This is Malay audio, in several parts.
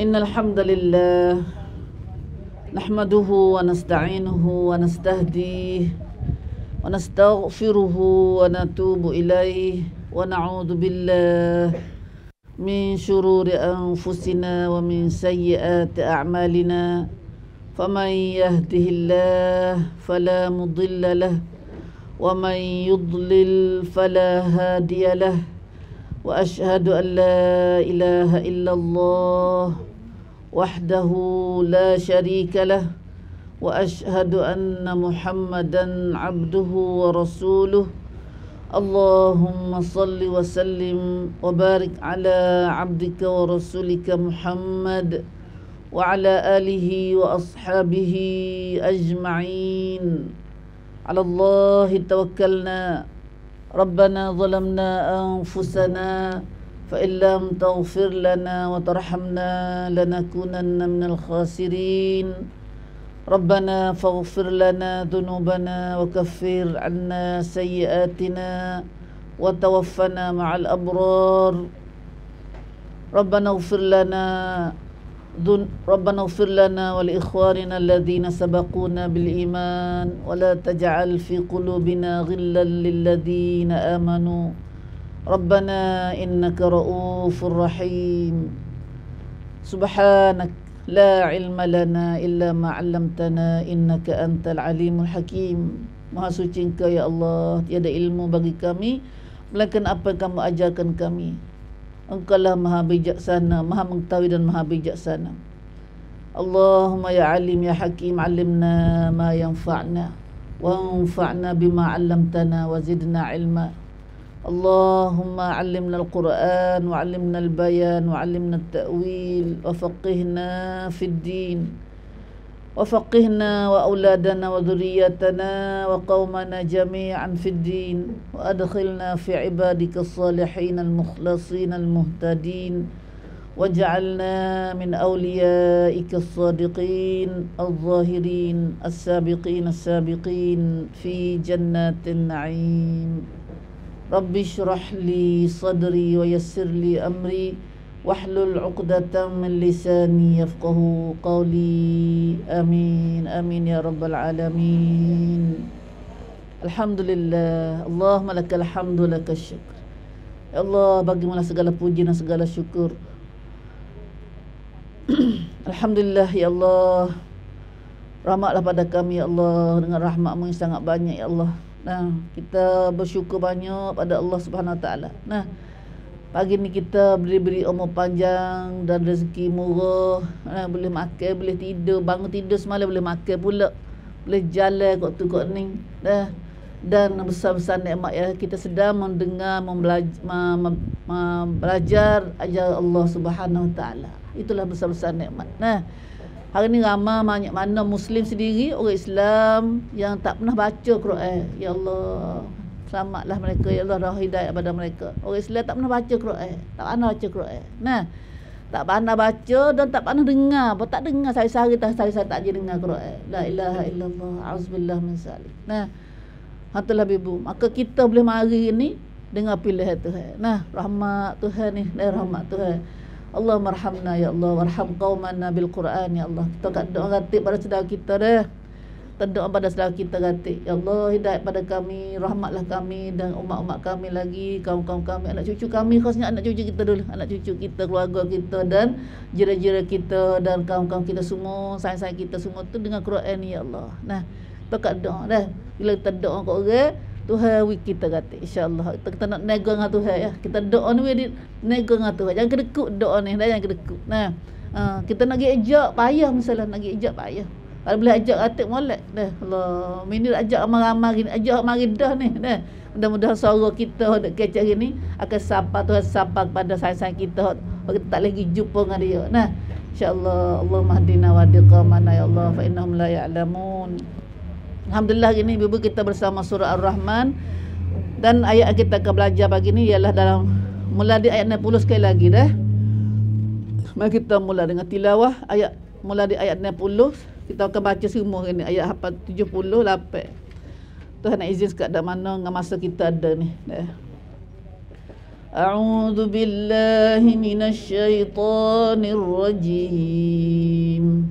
إن الحمد لله نحمده ونستعينه ونستهديه ونستغفره ونتوب إليه ونعوذ بالله من شرور أنفسنا ومن سيئات أعمالنا فمن يهده الله فلا مضل له ومن يضلل فلا هادي له وأشهد أن لا إله إلا الله وحده لا شريك له واشهد ان محمدا عبده ورسوله اللهم صل وسلم وبارك على عبدك ورسولك محمد وعلى اله واصحابه اجمعين على الله توكلنا ربنا ظلمنا انفسنا فإن لم تغفر لنا وترحمنا لنكونن من الخاسرين ربنا فاغفر لنا ذنوبنا وكفر عنا سيئاتنا وتوفنا مع الأبرار ربنا اغفر لنا ذن... ربنا اغفر لنا ولإخواننا الذين سبقونا بالإيمان ولا تجعل في قلوبنا غلا للذين آمنوا ربنا إنك رؤوف رحيم سبحانك لا علم لنا إلا ما علمتنا إنك أنت العليم الحكيم Maha suci engkau ya Allah Tiada ilmu bagi kami Melainkan apa yang kamu ajarkan kami Engkau lah maha bijaksana Maha mengetahui dan maha bijaksana Allahumma ya alim ya hakim Alimna ma yanfa'na Wa anfa'na bima alamtana Wa zidna ilma اللهم علمنا القرآن وعلمنا البيان وعلمنا التأويل وفقهنا في الدين وفقهنا وأولادنا وذريتنا وقومنا جميعا في الدين وأدخلنا في عبادك الصالحين المخلصين المهتدين واجعلنا من أوليائك الصادقين الظاهرين السابقين السابقين في جنات النعيم رب اشرح لي صدري ويسر لي امري واحلل عقدة من لساني يفقه قولي امين امين يا رب العالمين الحمد لله اللهم لك الحمد لك الشكر يا الله بقي من سجل بوجينا سجل الشكر الحمد لله يا الله رحمة لك يا الله رحمة من سجل بانيا يا الله, رحمة رحمة يا الله. Nah, kita bersyukur banyak pada Allah Subhanahu Wa Taala. Nah, pagi ni kita beri-beri umur panjang dan rezeki murah. Nah, boleh makan, boleh tidur, bangun tidur semalam boleh makan pula. Boleh jalan kok tu kok ni. Nah, dan besar-besar nikmat ya kita sedang mendengar membelajar ajar Allah Subhanahu Wa Taala. Itulah besar-besar nikmat. Nah, Hari ni ramai banyak mana Muslim sendiri, orang Islam yang tak pernah baca Quran. Ya Allah, selamatlah mereka. Ya Allah, dah kepada mereka. Orang Islam tak pernah baca Quran. Tak pernah baca Quran. Nah, tak pernah baca dan tak pernah dengar. Apa tak dengar sehari-hari, tak sehari-hari tak je dengar Quran. La ilaha illallah, azbillah min salih. Nah, hantulah ibu Maka kita boleh mari ni dengan pilihan Tuhan. Nah, rahmat Tuhan ni. Dan eh, rahmat Tuhan. Allah marhamna ya Allah warham qaumana bil Quran ya Allah. Kita kat doa ratib pada saudara kita dah. Terdoa pada saudara kita ratib. Ya Allah hidayat pada kami, rahmatlah kami dan umat-umat kami lagi, kaum-kaum kami, anak cucu kami khususnya anak cucu kita dulu, anak cucu kita, keluarga kita dan jiran-jiran kita dan kaum-kaum kita semua, sayang-sayang kita semua tu dengan Quran ya Allah. Nah, kita kat doa dah. Bila kita doa kat orang, Tuhan we kita kata insyaallah kita, kita nak nego dengan Tuhan ya. Kita doa ni di nego dengan Tuhan. Jangan kedekut doa ni dah jangan kedekut. Nah. Ha, kita nak gig ajak payah misalnya nak gig ajak payah. Kalau boleh ajak atik molek dah. Allah, mini nak ajak ramai-ramai gini, ajak mari dah ni dah. Mudah-mudahan suara kita dekat kecil ini akan sampai Tuhan sampai kepada sayang-sayang kita. kita tak lagi jumpa dengan dia. Nah. InsyaAllah Allah mahdina wa diqamana ya Allah Fa innahum la ya'lamun Alhamdulillah ini bibu kita bersama surah Ar-Rahman dan ayat yang kita akan belajar pagi ini ialah dalam mula di ayat 60 sekali lagi dah. Mari kita mula dengan tilawah ayat mula di ayat 60 kita akan baca semua ini ayat apa 70 lapan. Tuhan nak izin sekat dah mana dengan masa kita ada ni. Dah. A'udzu billahi minasy syaithanir rajim.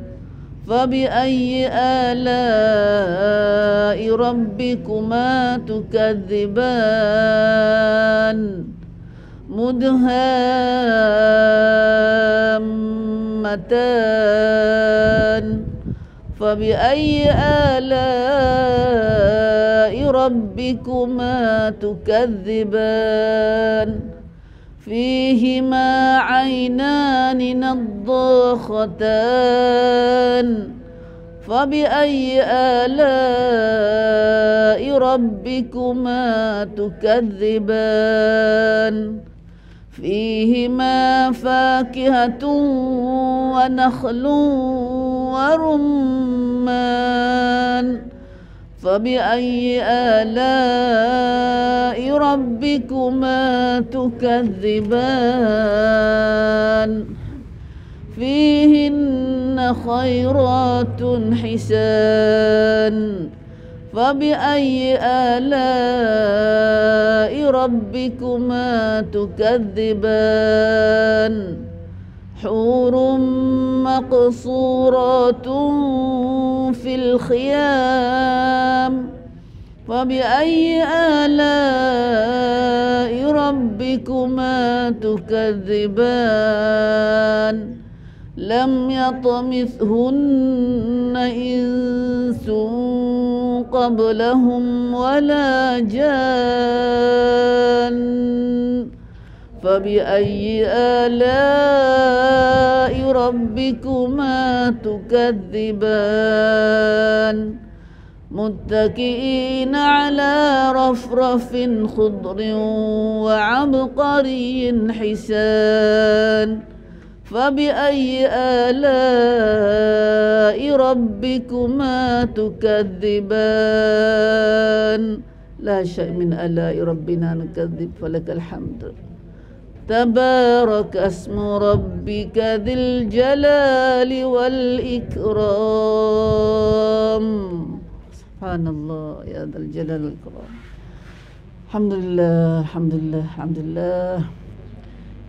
فبأي آلاء ربكما تكذبان مدهامتان فبأي آلاء ربكما تكذبان فيهما عينان نضاختان فبأي آلاء ربكما تكذبان فيهما فاكهة ونخل ورمان فبأي آلاء ربكما تكذبان فيهن خيرات حسان فبأي آلاء ربكما تكذبان حور مقصورات في الخيام فبأي آلاء ربكما تكذبان لم يطمثهن إنس قبلهم ولا جان فبأي آلاء ربكما تكذبان متكئين على رفرف خضر وعبقري حسان فبأي آلاء ربكما تكذبان لا شيء من آلاء ربنا نكذب فلك الحمد تبارك اسم ربك ذي الجلال والإكرام سبحان الله يا ذا الجلال والإكرام الحمد لله الحمد لله الحمد لله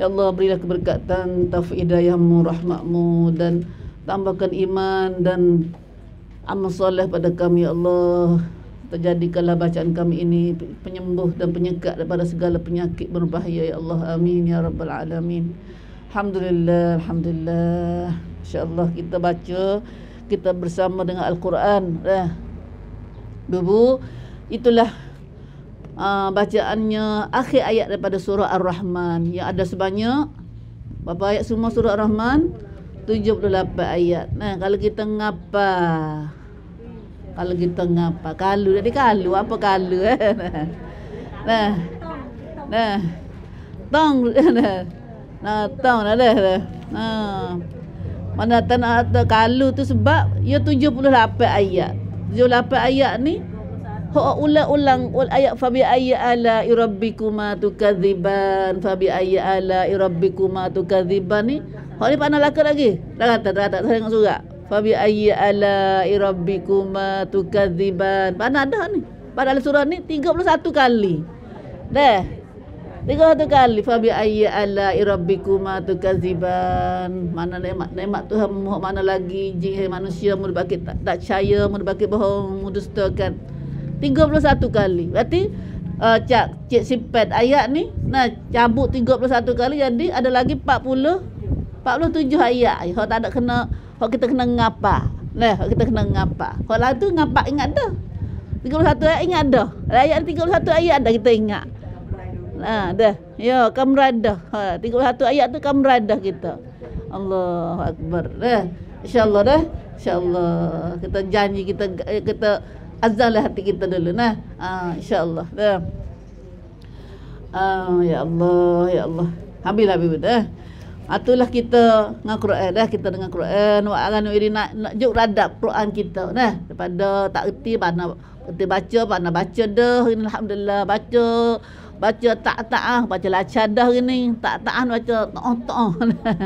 Ya Allah berilah keberkatan taufik hidayahmu rahmatmu dan tambahkan iman dan amal soleh pada kami ya Allah terjadikanlah bacaan kami ini penyembuh dan penyekat daripada segala penyakit berbahaya ya Allah amin ya rabbal alamin alhamdulillah alhamdulillah insyaallah kita baca kita bersama dengan al-Quran eh bubu itulah uh, bacaannya akhir ayat daripada surah ar-rahman yang ada sebanyak berapa ayat semua surah ar-rahman 78 ayat nah kalau kita ngapa kalau kita ngapa kalu jadi kalu apa kalu eh? nah nah tong nah nah tong ada nah, nah. mana tan ada kalu tu sebab ya 78 ayat 78 ayat ni ho ulang ulang ul ayat fabi ayya ala rabbikuma tukadziban fabi ayya ala rabbikuma tukadziban ni hari panah laka lagi dah kata dah kata tengok surat Fabi ayyi ala rabbikuma tukadziban. Mana ada ni? Pada surah ni 31 kali. Dah. 31 kali Fabi ayyi ala rabbikuma tukadziban. Mana nikmat nikmat Tuhan Muhammad mana lagi jin manusia mudah bagi tak, tak percaya mudah bagi bohong mudustakan. 31 kali. Berarti uh, cak cik sipet ayat ni nah cabut 31 kali jadi ada lagi 40 47 ayat. Kalau tak ada kena kalau kita kena ngapa. Nah, kalau kita kena ngapa. Kalau lagu tu ngapa ingat dah. 31 ayat ingat dah. Ayat 31 ayat dah kita ingat. Nah, ha, dah. Ya, kamradah. Ha, 31 ayat tu kamradah kita. Allah akbar. Nah, insya-Allah dah. Insya-Allah kita janji kita eh, kita azalah hati kita dulu nah. Ha, insya-Allah. Nah. Ah, ha, ya Allah, ya Allah. Habis lah habis dah. Atulah kita dengan Quran dah kita dengan Quran wa aranu iri nak juk radak Quran kita nah daripada tak reti mana reti baca mana baca dah alhamdulillah baca baca tak taah baca lacah dah ini tak taah baca toh toh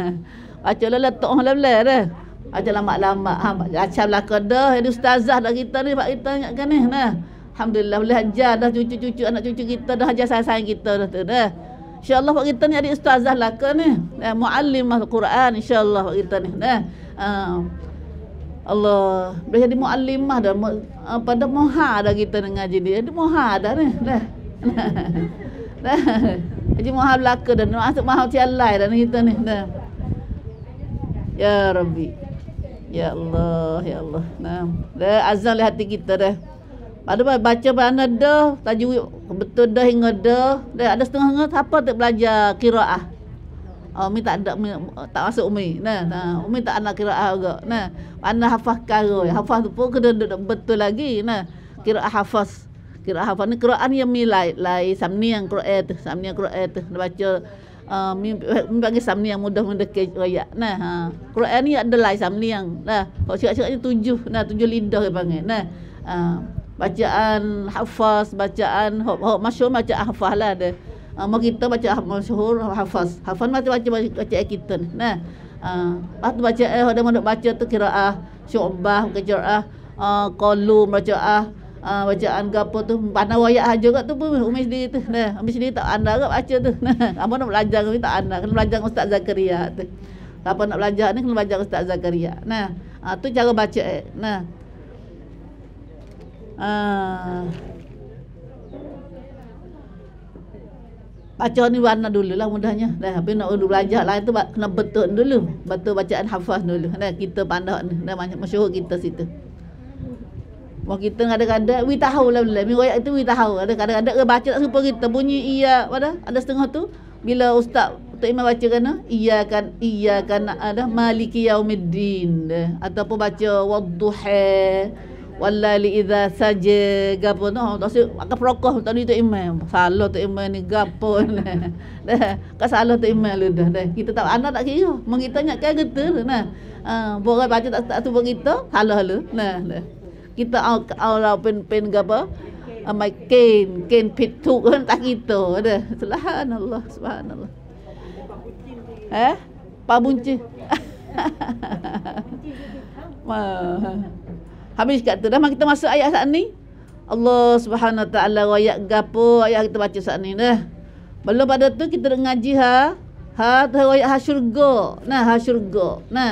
baca lele toh lele dah baca lama-lama ha baca belaka dah ini ustazah dah kita ni pak kita ingat kan ni nah alhamdulillah boleh ajar dah cucu-cucu anak cucu kita dah ajar sayang-sayang kita dah tu dah InsyaAllah buat kita ni adik ustazah lah ke ni eh, Mu'allim Al-Quran insyaAllah buat kita ni eh, eh Allah Boleh jadi mu'allimah dah Pada moha dah kita ni ngaji dia Dia moha dah ni nah, Dah Haji moha belaka dah Masuk moha cialai dah ni kita ni nah, Ya Rabbi Ya Allah Ya Allah nah, dah azal hati kita dah pada baca mana dah, tajwid betul dah hingga dah. Dah ada setengah hingga siapa tak belajar kiraah. Oh, umi tak ada umi, tak masuk umi. Nah, nah. Umi tak nak kiraah juga. Nah, mana hafaz karo. Hafaz tu pun kena betul lagi. Nah, kiraah hafaz. Kiraah hafaz ni kiraah yang umi lai lai samni yang qiraah tu, samni yang qiraah tu. Dia baca uh, umi bagi samni yang mudah mendekat raya. Nah, ha. Qiraah ni ada lai samni yang. Nah, kalau cakap-cakap ni tujuh. Nah, tujuh lidah dia panggil. Nah. Uh, bacaan hafaz, bacaan hop hop masyhur baca hafaz lah ada. Ah uh, kita baca masyhur hafaz. Hafaz mati baca baca, baca kita ni. Nah. Ah uh, patu baca eh ada mana baca tu qiraah, syu'bah, qiraah, ah uh, baca ah uh, bacaan gapo tu pandai wayak aja kat tu pun umi sendiri tu nah umi sendiri tak anda gap baca tu nah apa nak belajar ke tak anda kena belajar ustaz zakaria tu apa nak belajar ni kena belajar ustaz zakaria nah uh, tu cara baca eh. nah Ah. baca ni warna dulu lah mudahnya dah habis nak dulu belajar lah itu kena betul dulu betul bacaan hafaz dulu dah kita pandak ni dah banyak masyarakat kita situ Wah kita kadang-kadang we tahu lah bila mi royak itu we tahu ada kadang-kadang dia baca tak serupa kita bunyi iya pada ada setengah tu bila ustaz tu Imam baca kena iya kan iya kan ada maliki yaumiddin ataupun baca wadduha Walali idza saja gapo no tak si akan perokoh tak ni tu iman. Salah tu iman ni gapo. Dah, kau salah tu iman lu dah. Dah, kita tak anak tak kira. Mengita nyak kan gitu nah. Ah, ha, borang baca tak tak tu berita, salah lu. Nah, dah. Kita au au la pen pen gapo? Amai ah, kain, kain pitu kan tak kita. Dah, subhanallah, subhanallah. Eh? Pabunci. Pabunci. Wah. Habis kata dah kita masuk ayat saat ni. Allah Subhanahu taala ayat gapo ayat kita baca saat ni dah. Belum pada tu kita nak ngaji ha ha tu ayat ha syurga. Nah ha syurga. Nah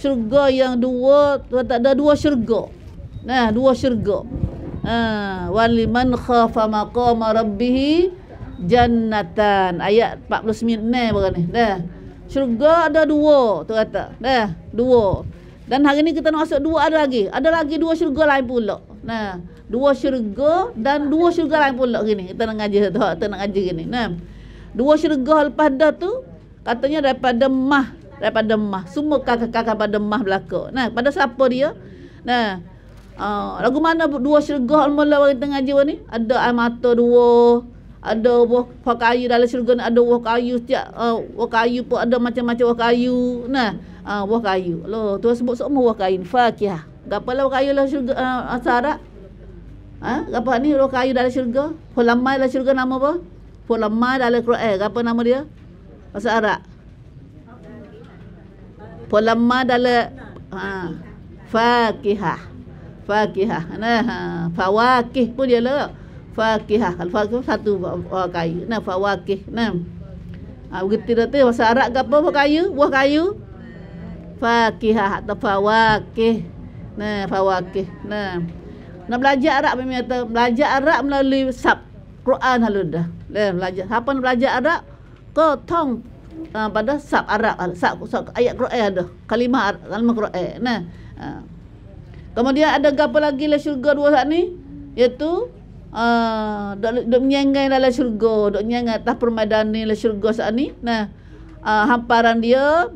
syurga yang dua tu tak ada dua syurga. Nah dua syurga. Ha waliman khafa maqama rabbih jannatan ayat 49 ni baru ni. Nah syurga ada dua tu kata. Nah dua. Dan hari ni kita nak masuk dua ada lagi. Ada lagi dua syurga lain pula. Nah, dua syurga dan dua syurga lain pula Gini Kita nak ngaji tu, kita nak ngaji gini. Nah. Dua syurga lepas dah tu katanya daripada mah, daripada mah. Semua kakak-kakak pada mah belaka. Nah, pada siapa dia? Nah. Uh, lagu mana dua syurga mula bagi tengah jiwa ni? Ada air mata dua, ada buah, buah kayu dalam syurga ni, ada buah kayu setiap uh, buah kayu pun ada macam-macam buah kayu. Nah, uh, buah kayu. Loh, tuan sebut semua buah kain. Fakihah. Gapa lah kayu lah syurga uh, ah, asarak? Ha? Ah, Gapa ni roh kayu dari syurga? Pulamai dalam syurga nama apa? Pulamai dalam Quran. Eh, Gapa nama dia? asara, Pulamai dalam ha. Fakihah. Fakihah. Nah, ha. Fawakih pun dia lah. Fakihah. Kalau fakih satu buah kayu. Nah, fawakih. Nah. Ha, begitu dia tu. Masa Arab apa? Buah kayu? Buah kayu? Fakihah atau fawakih. Nah, fawakih. Nah. Nak belajar Arab memang kata belajar Arab melalui sab Quran halud lah dah. Nah, belajar. Siapa nak belajar Arab? Kotong uh, ah, pada sab Arab, lah, sab sub ayat Quran ada. Kalimah kalimah Quran. Nah. Uh. Kemudian ada apa lagi la syurga dua saat ni? Iaitu uh, dok menyengai dalam syurga, dok menyengai atas permadani la syurga saat ni. Nah. Uh, hamparan dia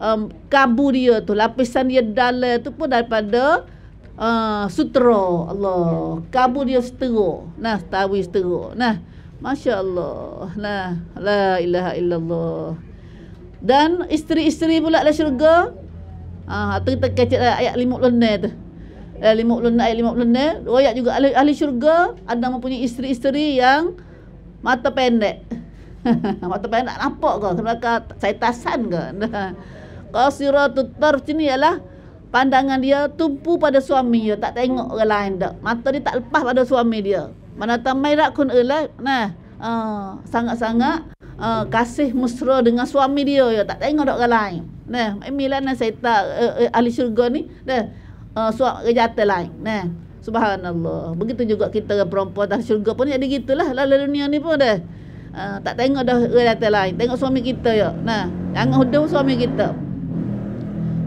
um, kabu dia tu lapisan dia dalam tu pun daripada uh, sutra Allah kabu dia seteru nah tawi seteru nah masya-Allah nah la ilaha illallah dan isteri-isteri pula dalam syurga ah uh, kita kecil lah, ayat 56 tu eh, 56 ayat 56 dua ayat juga ahli, ahli syurga ada mempunyai isteri-isteri yang mata pendek mata pendek nampak ke sebab kat saitasan ke Qasiratut tarf ni ialah pandangan dia tumpu pada suami dia tak tengok orang lain dak. Mata dia tak lepas pada suami dia. Mana tamairat kun ulai nah ah, sangat-sangat uh, kasih mesra dengan suami dia ya tak tengok dak orang lain. Nah, emilan nah saya uh, uh, ahli syurga ni nah uh, suap kejata lain. Nah, subhanallah. Begitu juga kita perempuan dalam syurga pun jadi gitulah dalam dunia ni pun dah. Uh, tak tengok dah relatif lain Tengok suami kita ya. Nah, Jangan hudu suami kita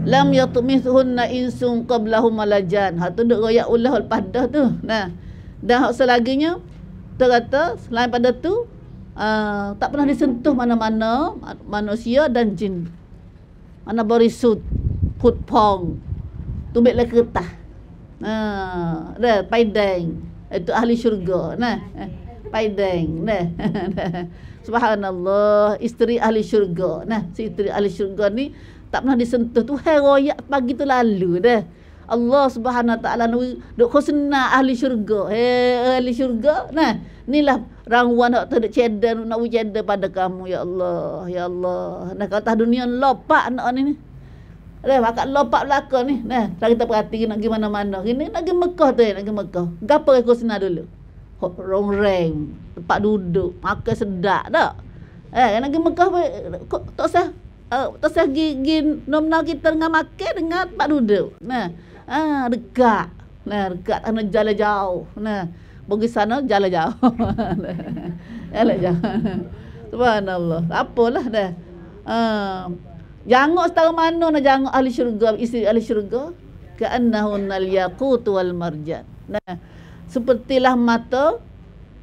lam yatmithunna insun qablahum malajan hak tu duk royak ulah lepas dah tu nah dan hak selaginya terata selain pada tu uh, tak pernah disentuh mana-mana manusia dan jin mana berisut putpong tumbek le kertas nah dah paideng itu ahli syurga nah paideng nah subhanallah isteri ahli syurga nah si isteri ahli syurga ni tak pernah disentuh Tuhan royak pagi tu lalu dah Allah Subhanahu taala nuri duk khusna ahli syurga eh ahli syurga nah inilah rangwan nak tak cedan nak ujada pada kamu ya Allah ya Allah nah kata dunia lopak nak ni ni maka lopak belaka ni. Nah, kalau kita perhati nak pergi mana-mana. Ini nak pergi Mekah tu, eh, nak pergi Mekah. Gapa aku sena dulu? Rong reng, tempat duduk, makan sedap tak? Eh, nak pergi Mekah, kok tak usah uh, eh, terus lagi gi nomna kita dengan makan dengan pak duduk. Nah, ah uh, dekat. Nah, dekat tanah jalan jauh. Nah, pergi sana jalan jauh. jalan jauh. Subhanallah. Apalah dah. Ah. Uh, jangok setara mana nak jangok ahli syurga, isteri ahli syurga. Ka'annahu nal yaqut wal marjan. Nah, sepertilah mata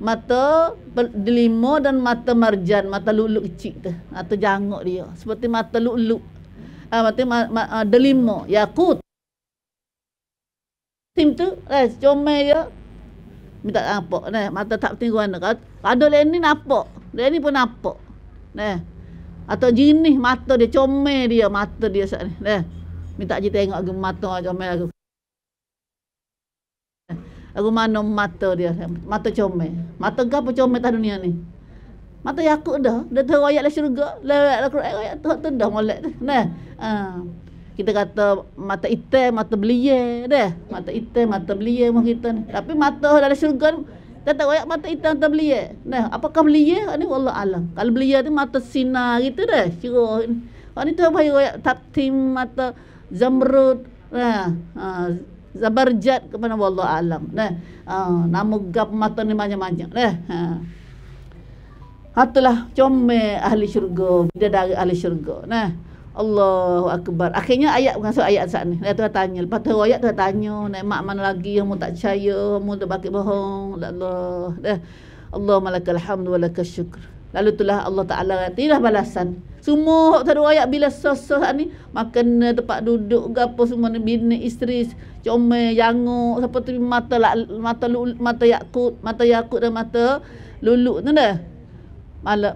mata delima dan mata marjan mata luluk kecil tu atau jangok dia seperti mata luluk ah mata ma, ma, ah, delima yakut tim tu eh comel dia minta apa nah mata tak penting mana kat ada lain ni nampak lain ni pun nampak nah atau jenis mata dia comel dia mata dia sat ni nah minta je tengok ke mata comel aku Aku mana mata dia Mata comel Mata kau pun comel tak dunia ni Mata Yakub dah Dah tahu ayat lah syurga Lewat lah kurang lah ayat Tuhan tu dah mulai Nah uh, Kita kata Mata itai Mata belia Dah Mata itai Mata belia Mereka kita ni Tapi mata dalam syurga ni Dah tahu ayat mata itai Mata belia Nah Apakah belia Ini Allah Alam Kalau belia tu Mata sinar gitu dah Syurga ni tu apa ayat Tatim Mata Zamrud Nah uh, zabarjat kepada Allah alam nah ha uh, nama gap mata ni banyak-banyak nah ha hatulah comel ahli syurga dia dari ahli syurga nah Allahu akbar. Akhirnya ayat bukan so ayat saat ni. Dia tu tanya. Lepas tu ayat tu tanya, nak mak mana lagi yang mu tak percaya, mu tak bagi bohong. Allah. Dah. Allah malakal hamd wa Lalu itulah Allah Taala katilah balasan. Semua hak tak ada ayat bila sesah ni makan tempat duduk ke apa semua ni bini isteri comel jangok siapa tu mata la, mata lulu, mata yakut mata yakut dan mata luluk tu dah.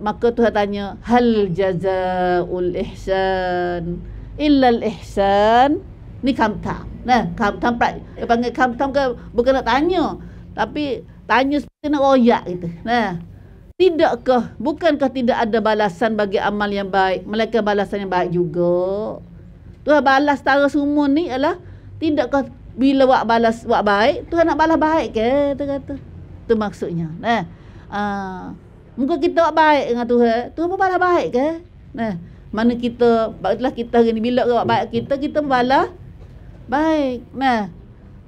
Maka tu tanya hal jazaul ihsan illa al ihsan ni kamta. Nah, kamta pak dia panggil kamta ke bukan nak tanya tapi tanya seperti nak royak gitu. Nah. Tidakkah, bukankah tidak ada balasan bagi amal yang baik Melainkan balasan yang baik juga Tuhan balas tara semua ni ialah Tidakkah bila buat balas buat baik Tuhan nak balas baik ke tu kata Tu maksudnya Nah, uh, Muka kita buat baik dengan Tuhan Tuhan pun balas baik ke Nah, Mana kita, baiklah kita hari ni bila buat baik kita Kita balas baik Nah,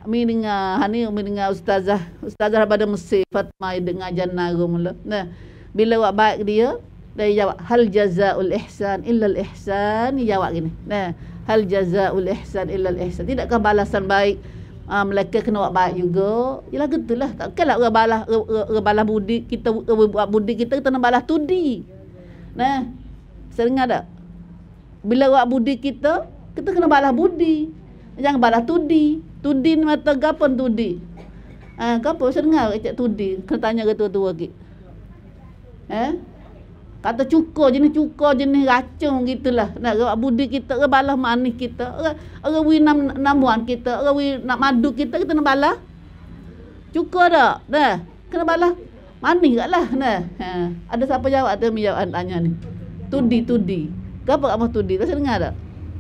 Mi dengar hani mi dengar ustazah ustazah pada Mesir Fatma dengar jannah mula. Nah. Bila awak baik dia, dia jawab hal jazaul ihsan illa al ihsan jawab gini. Nah, hal jazaul ihsan illa al ihsan. Tidakkah balasan baik uh, ah, Melaka kena buat baik juga Yalah getulah Takkanlah orang balas Orang balas budi Kita buat budi kita Kita nak balas tudi Nah Saya dengar tak Bila buat budi kita Kita kena balas budi Jangan balas tudi Tudi ni mata gapo tudi? Ah, ha, gapo sengau cak tudi, kena tanya ke tua-tua gi. Eh? Ha? Kata cuka jenis cuka jenis racun gitulah. Nak gapo budi kita ke balah manis kita, orang orang wi nam namuan kita, orang wi nak madu kita kita nak balah. Cuka dak? Nah, kena balah. Manis gak lah. Nah, ha. ada siapa jawab tu mi jawab tanya ni. Tudi tudi. kau kamu tudi? Tak sengau dak?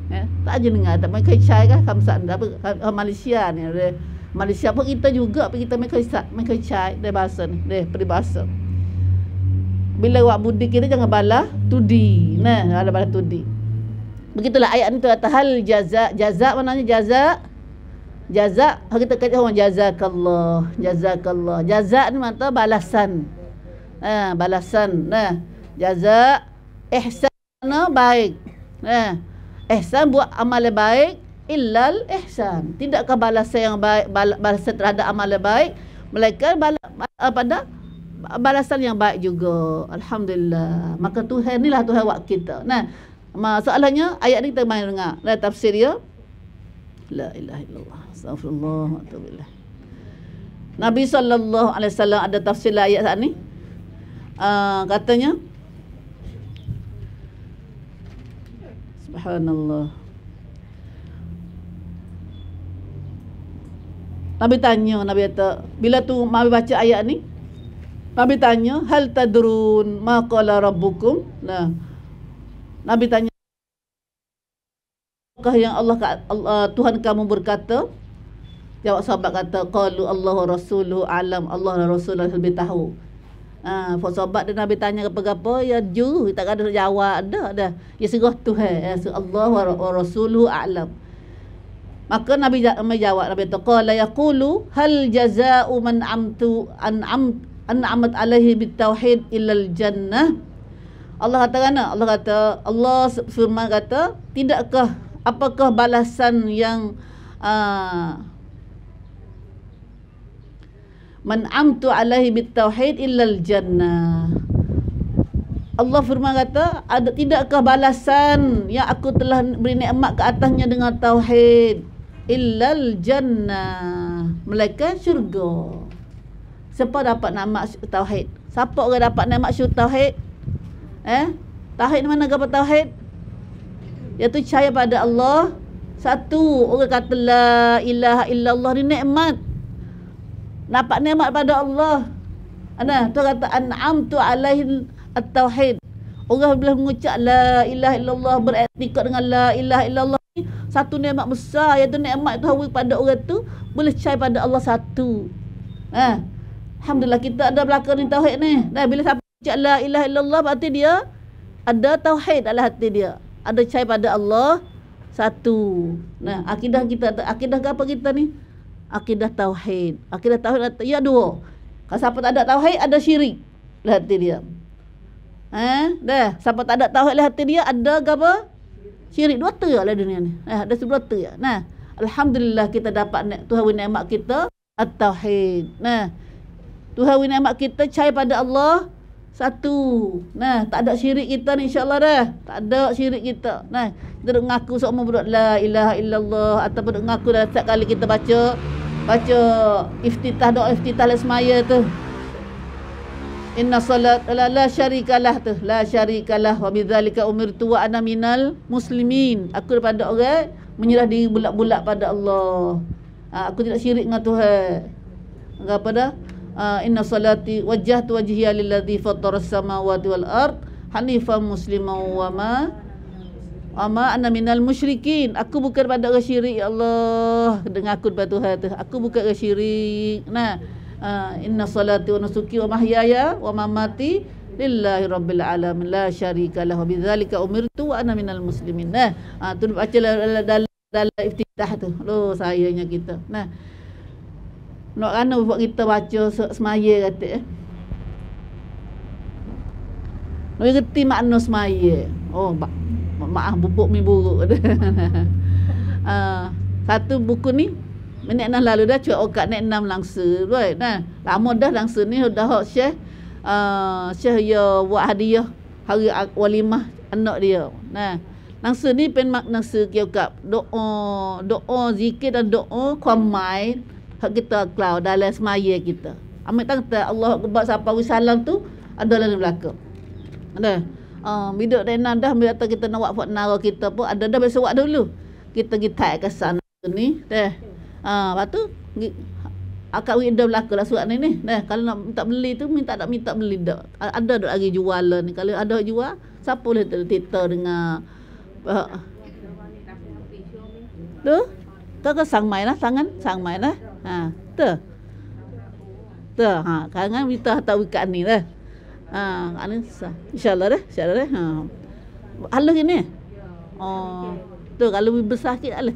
Eh? Tak je dengar. Tak mereka cai kah? Kamu sak, apa, Malaysia ni. Re. Malaysia pun kita juga. Tapi kita mai mereka mai Mereka cai. Dari bahasa ni. Dari peribahasa. Bila buat budik kita jangan balah. Tudi. Nah, ada balah tudi. Begitulah ayat ni tu kata hal jaza. Jazak maknanya jaza? Jaza. Kalau kita kata orang jazakallah. Jazakallah. Jaza ni maknanya balasan. Eh, balasan. Nah, jazak. Ihsan baik. Nah ihsan buat amal baik illal ihsan tidakkah balasan yang baik balasan terhadap amal baik mereka pada balasan yang baik juga alhamdulillah maka tuhan inilah tuhan wak kita nah masalahnya ayat ni kita main dengar la tafsir dia la ilaha illallah astagfirullah wa Nabi sallallahu alaihi wasallam ada tafsir lah ayat saat ni uh, katanya Subhanallah. Nabi tanya, Nabi kata, bila tu Nabi baca ayat ni, Nabi tanya, hal tadrun ma qala rabbukum? Nah. Nabi tanya, apakah yang Allah, Allah Tuhan kamu berkata? Jawab sahabat kata, qalu Allah rasuluhu alam, Allah Rasulullah lebih tahu. Ah, uh, sobat dia Nabi tanya apa apa ya juru tak ada jawab dah dah. Ya serah Tuhan, ya eh. Allah wa, wa rasuluhu a'lam. Maka Nabi menjawab Nabi tu qala yaqulu hal jazaa'u man amtu an am an amat alaihi bit tauhid al jannah. Allah kata kan? Allah kata Allah firman kata tidakkah apakah balasan yang uh, man amtu alaihi bitauhid illal jannah Allah firman kata ada tidakkah balasan yang aku telah beri nikmat ke atasnya dengan tauhid illal jannah melainkan syurga siapa dapat nama tauhid siapa orang dapat nama syurga tauhid eh tauhid mana kau tauhid iaitu cahaya pada Allah satu orang kata la ilaha illallah ni nikmat Nampak nikmat pada Allah. Ana tu kata an'amtu alaihi at-tauhid. Orang boleh mengucap la ilaha illallah beriktikad dengan la ilaha illallah ni satu nikmat besar Ya tu nikmat tu hawa pada orang tu boleh cai pada Allah satu. Ha. Alhamdulillah kita ada belakang ni tauhid ni. Dah bila siapa ucap la ilaha illallah berarti dia ada tauhid dalam hati dia. Ada cai pada Allah satu. Nah, akidah kita akidah apa kita ni? akidah tauhid. Akidah tauhid ada ya dua. Kalau siapa tak ada tauhid ada syirik dalam hati dia. Eh, dah. Siapa tak ada tauhid dalam hati dia ada apa? Syirik dua tu lah dunia ni. Eh, ada sebelah tu ya. Nah, alhamdulillah kita dapat Tuhan bagi nikmat kita at-tauhid. Nah. Tuhan bagi nikmat kita percaya pada Allah, satu. Nah, tak ada syirik kita ni insya-Allah dah. Tak ada syirik kita. Nah, kita duk mengaku seumur berdoa la ilaha illallah ataupun duk mengaku dah setiap kali kita baca baca iftitah doa iftitah lasmaya tu. Inna salat la la syarikalah tu la syarikalah wa bidzalika umirtu wa ana minal muslimin. Aku daripada orang menyerah diri bulat-bulat pada Allah. Ha, aku tidak syirik dengan Tuhan. Apa dah? Uh, inna salati wajjahtu wajhiya lilladzi fatara samawati wal ard hanifan musliman wa ma Ama ana minal musyrikin. Aku bukan pada orang syirik, Ya Allah. Dengar aku daripada Tuhan tu. Aku bukan orang syirik. Nah. Uh, inna salati wa nusuki wa mahyaya wa mamati lillahi rabbil alamin. La syarika lah. Wabithalika umirtu wa ana minal muslimin. Nah. Uh, tu baca dalam, dalam, dalam iftitah tu. Loh sayangnya kita. Nah. Nak kena kan buat kita baca semaya kata eh. Nak kerti makna semaya. Oh, ba- maaf bubuk mi buruk. uh, satu buku ni, Nek nak lalu dah cuak okat nek enam langsa. Right? Nah, lama dah langsa ni, dah hok syekh. Uh, syekh ya buat hadiah hari walimah anak dia. Nah, langsa ni pen makna se kiokap. Doa, doa zikir dan doa kuamain hak kita kelau dalam semaya kita. Ambil tang tak Allah kebak siapa wisalam tu ada dalam belakang. Ada. Ah, uh, bidak dena dah berata kita nak buat nara kita pun ada dah besok dulu. Kita gitai ke sana ah, tu ni, teh. Ah, tu patu akak wi dah belakanglah surat ni ni. Nah, kalau nak minta beli tu minta tak minta beli dah. Ada dah lagi jualan ni. Kalau ada jual, siapa boleh tertita dengan eh, uh, Tu? Kau ke sang mai lah, sangan, sang main lah. Ha, tu. Tu ha, kangen kita tahu ikat ni lah. Ha, anu insya-Allah dah, insya-Allah dah. Ha. Halo ini. Oh, ha, tu kalau lebih besar sikit ala.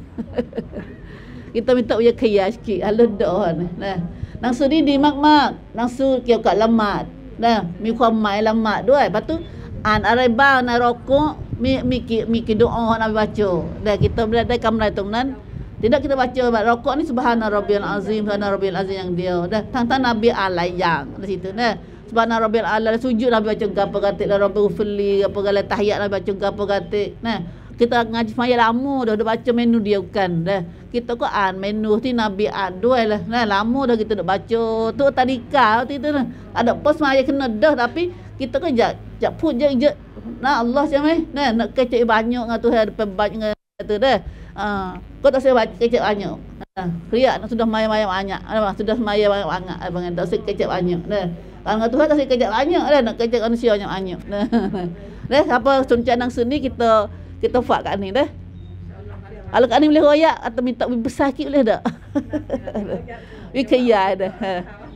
kita minta uya kaya sikit. Halo doh ha, ni. Nah. Nang suri di mak-mak, nang suri kiau kat lemat. Nah, mi kuam mai lemat duai. Patu an arai bau na rokok, mi mi ki mi ki doa nak baca. Dah kita belah dah kamrai tu nan. Ya. Tidak kita baca bab rokok ni subhana rabbiyal azim, subhana rabbiyal azim yang dia. Dah tentang Nabi alayang di situ nah. Subhana rabbil alal sujud Nabi baca gapo gatik la rabbil fili apa gala tahiyat Nabi baca gapo gatik nah. Kita ngaji semaya lama dah dah baca menu dia bukan dah. Kita kok an menu ni Nabi adua lah. Nah lama dah kita dah baca tu tadika tu itu nah. Ada pos semaya kena dah tapi kita kok kan jak jak pun jak jak nah Allah siapa nah nak kecek banyak ngatu Tuhan depan banyak dengan dah. Ha. kau tak saya kecap banyak. Ha, riak nak sudah maya-maya banyak. Ada sudah maya banyak banyak abang tak saya kecap banyak. Dah. Kalau Tuhan tak saya kecap banyak dah nak kecap manusia banyak banyak. Dah. Dah apa cuncan yang seni kita kita fak ni dah. Kalau kat ni boleh royak atau minta besar sikit boleh tak? Wi kaya dah. Ha.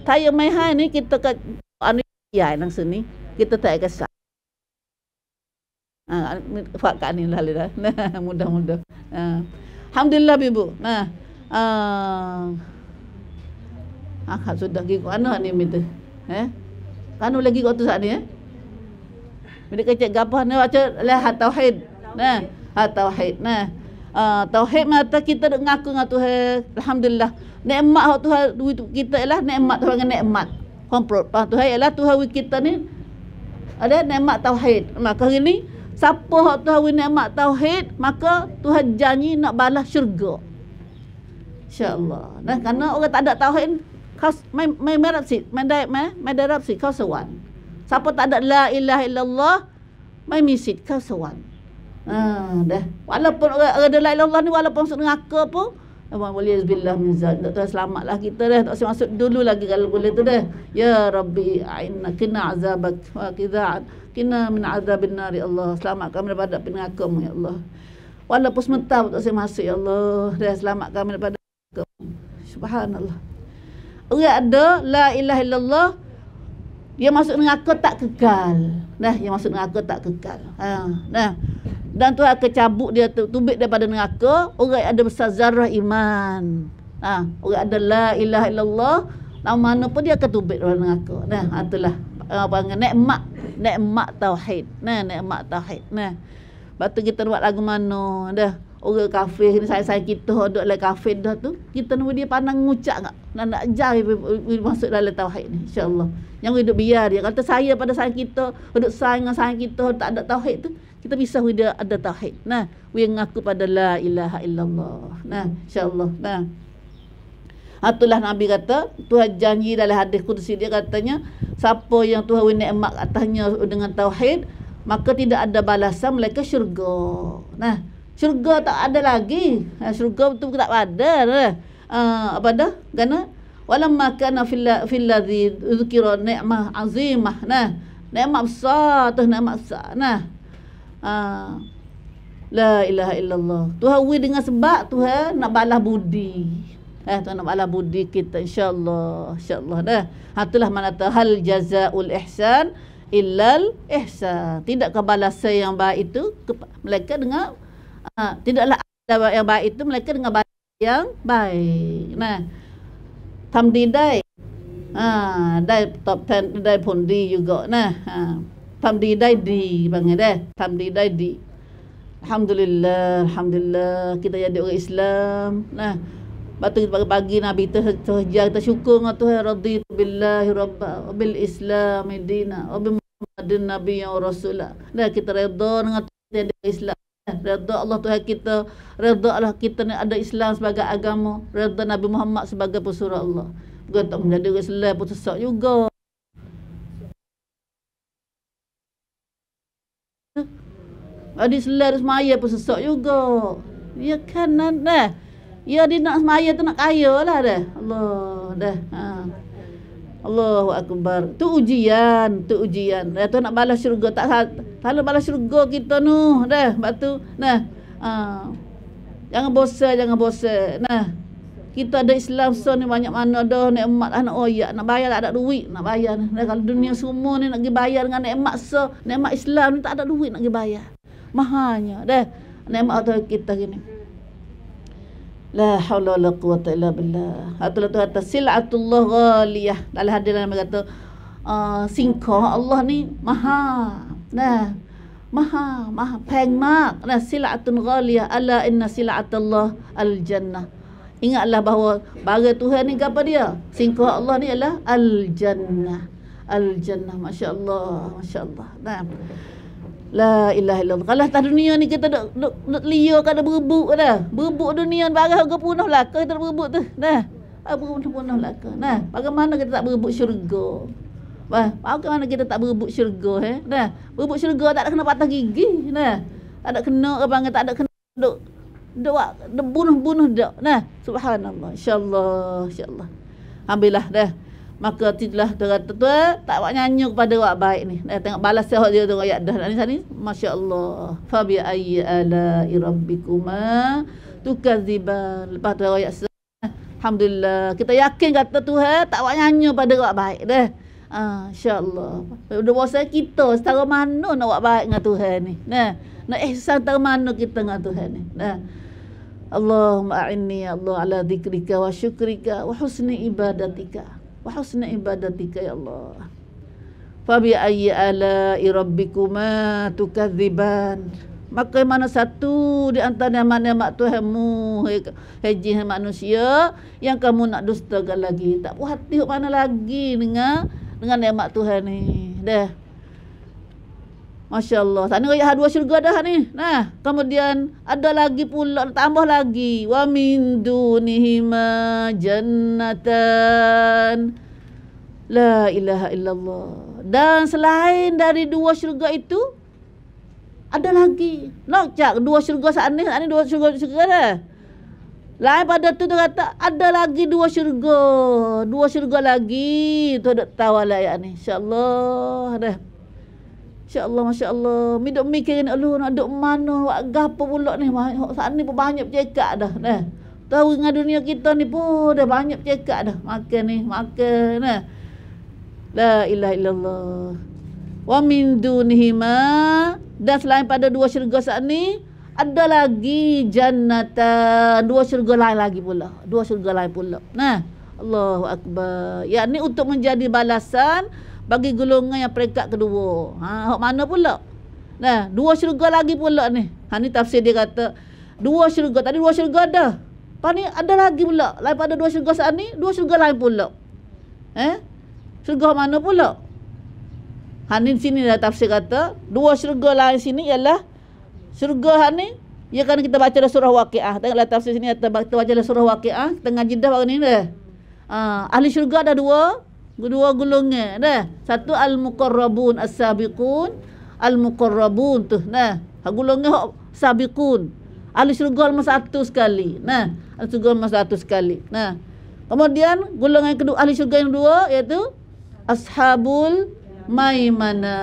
Tayang mai hai ni kita kat anu kaya yang seni Kita tak kesal. Ah, ha, fak kat ni lah lira. Mudah-mudah. Ha. Alhamdulillah ibu. Nah. Ah. Ah, sudah gigu. ke mana ni minta? Eh? Kanu lagi kau tu saat ni eh? Bila kecek gapah ni baca leh tauhid. Nah, ha tauhid. Nah. Ah, tauhid mata kita nak ngaku dengan Tuhan. Alhamdulillah. Nikmat Tuhan duit kita ialah nikmat Tuhan dengan nikmat. Komplot. Tuhan ialah Tuhan kita ni ada nikmat tauhid. Maka hari ni Siapa hak tahu nikmat tauhid, maka Tuhan janji nak balas syurga. Insya-Allah. Nah, hmm. karena orang tak ada tauhid, kau main main merap sit, main dai main, main derap sit kau sewan. Siapa tak ada la ilaha illallah, main misit kau sewan. Ha, dah. Walaupun ada la ilaha ni walaupun masuk ke pun, Abang boleh izbillah min zalim. Tak tahu selamatlah kita dah. Tak usah masuk dulu lagi kalau boleh tu dah. Ya Rabbi, aina kena azabat wa kiza'at. Kena min azabin nari ya Allah. Selamat kami daripada penerakamu, ya Allah. Walaupun sementara tak usah masuk, ya Allah. Dah selamat kami daripada penerakamu. Subhanallah. Orang ada, la ilaha illallah. Dia masuk neraka tak kekal. Dah, dia masuk neraka tak kekal. Ha, dah dan Tuhan akan cabut dia tubik daripada neraka orang yang ada besar zarah iman nah ha, orang ada la ilaha illallah nama mana pun dia akan tubik daripada neraka nah ha, itulah ha, apa panggil nikmat nikmat tauhid nah nikmat tauhid nah batu kita buat lagu mana dah orang kafir ni saya-saya kita duduk dalam kafir dah tu kita nunggu dia pandang ngucak tak nak nak jari masuk dalam tauhid ni insyaallah jangan duduk biar dia kata saya pada saya kita duduk saya dengan saya kita tak ada tauhid tu kita bisa dia ada tauhid nah we mengaku pada la ilaha illallah nah hmm. insyaallah nah ha, Itulah Nabi kata, Tuhan janji dalam hadis kursi dia katanya, siapa yang Tuhan wini emak atasnya dengan tauhid, maka tidak ada balasan mereka syurga. Nah, syurga tak ada lagi. Nah, ha, syurga itu tak ada. Nah. Ha, uh, apa dah? Kerana, walam makana filladhi uzkira ni'mah azimah. Nah, ni'mah besar tu, ni'mah besar. Nah, ha. La ilaha illallah Tuhan we dengan sebab Tuhan nak balas budi Eh Tuhan nak balas budi kita Insya insyaAllah InsyaAllah dah ha, Itulah mana tahu Hal jaza'ul ihsan illal ihsan Tidak balasan yang baik itu Mereka dengan ha, Tidaklah ada yang baik itu Mereka dengan balasan yang baik Nah Tamdi dai Ha, dai top 10 dai pun di juga nah. Ha. ทำดีได้ดีบางไงได้ทำดีได้ดีอัลฮัมดุลิลลาห์อัลฮัมดุลิลลาห์ eh. kita jadi orang Islam nah batu bagi, bagi nabi tu saja kita syukur ngah Tuhan raditu billahi rabba bil Islam dinna wa bi Muhammadin nabiyyan wa nah kita redha dengan Tuhan Islam redha Allah Tuhan kita redha Allah kita ni ada Islam sebagai agama redha Nabi Muhammad sebagai pesuruh Allah bukan tak menjadi Islam pun sesak juga Adik selar dia semaya pun sesak juga. Ya kan nah, dah. Ya dia nak semaya tu nak kaya lah dah. Allah dah. Ha. Allahu Akbar. Tu ujian, tu ujian. Dah tu nak balas syurga tak salah. balas syurga kita nu dah. Batu nah. Ha. Jangan bosan, jangan bosan. Nah. Kita ada Islam so ni banyak mana dah nikmat anak lah oh ya nak bayar lah, tak ada duit nak bayar nah, kalau dunia semua ni nak pergi bayar dengan nikmat so nikmat Islam ni tak ada duit nak pergi bayar mahalnya dah nikmat tu kita gini la haula la quwata illa billah atulah tu kata silatullah ghaliyah dalam hadis nama kata ah, singkong Allah ni maha, nah maha maha mak, nah silatun ghaliyah ala inna silatullah al jannah ingatlah bahawa barang Tuhan ni apa dia singkong Allah ni adalah al jannah al jannah masya-Allah masya-Allah nah La ilaha illallah. Kalau atas dunia ni kita duk duk, duk lio kada berebut dah. Berebut dunia barang harga punah lah kita duk berebut tu. Nah. Apa pun punah lah ke. Nah, bagaimana kita tak berebut syurga? Wah, bagaimana kita tak berebut syurga eh? Nah, berebut syurga tak ada kena patah gigi. Nah. Tak ada kena ke bang tak ada kena duk duk, bunuh-bunuh dak. Nah, subhanallah. Insyaallah, insyaallah. Ambillah dah maka tidaklah dia tu tak buat nyanyi kepada awak baik ni dia eh, tengok balas sehat dia tengok ayat dah ni sini masya-Allah fa bi ayyi ala rabbikuma tukadziban lepas tu ayat eh, alhamdulillah kita yakin kata Tuhan tak buat nyanyi pada awak baik dah ah, insya-Allah dia bahasa kita setara mana nak buat baik dengan Tuhan ni nah nak ihsan setara mana kita dengan Tuhan ni nah Allahumma a'inni ya Allah ala dhikrika wa syukrika wa husni ibadatika wa husna ibadatika ya Allah. Fabi ayyi ala rabbikuma tukadziban. Maka mana satu di antara mana mak Tuhanmu haji manusia yang kamu nak dustakan lagi tak puas hati mana lagi dengan dengan nikmat Tuhan ni. Dah. Masya Allah. Sana ayat dua syurga dah ni. Nah, kemudian ada lagi pula nak tambah lagi. Wa min dunihima jannatan. La ilaha illallah. Dan selain dari dua syurga itu ada lagi. Nak cak dua syurga saat ni, saat ni dua syurga syurga dah. Lain pada tu dia kata ada lagi dua syurga. Dua syurga lagi. Tu tak tahu lah ayat ni. Insya-Allah InsyaAllah, masyaAllah. Mi duk mikirin elu nak duk mana, wak gapa pula ni. Saat ni pun banyak cekak dah. Nah. Tahu dengan dunia kita ni pun dah banyak cekak dah. Makan ni, makan. Nah. La ilaha illallah. Wa min dunihima. Dan selain pada dua syurga saat ni, ada lagi jannatan. Dua syurga lain lagi pula. Dua syurga lain pula. Nah. Allahu Akbar. Ya, ni untuk menjadi balasan bagi golongan yang peringkat kedua. Ha, hok mana pula? Nah, dua syurga lagi pula ni. Ha ni tafsir dia kata dua syurga. Tadi dua syurga dah. Pa ni ada lagi pula. Lain pada dua syurga saat ni, dua syurga lain pula. Eh? Syurga mana pula? Ha ni sini dah tafsir kata dua syurga lain sini ialah syurga ha ni Ya kan kita baca dalam surah Waqiah. Tengoklah tafsir sini kita baca dalam surah Waqiah tengah jeda hari ni dah. Ha, ah, ahli syurga ada dua, Dua gulungan dah. Satu al-muqarrabun as-sabiqun, al-muqarrabun tu nah. Ha gulungan hok sabiqun. Ahli syurga nomor satu sekali. Nah, ahli syurga nomor satu sekali. Nah. Kemudian gulungan kedua ahli syurga yang kedua iaitu ashabul maimana.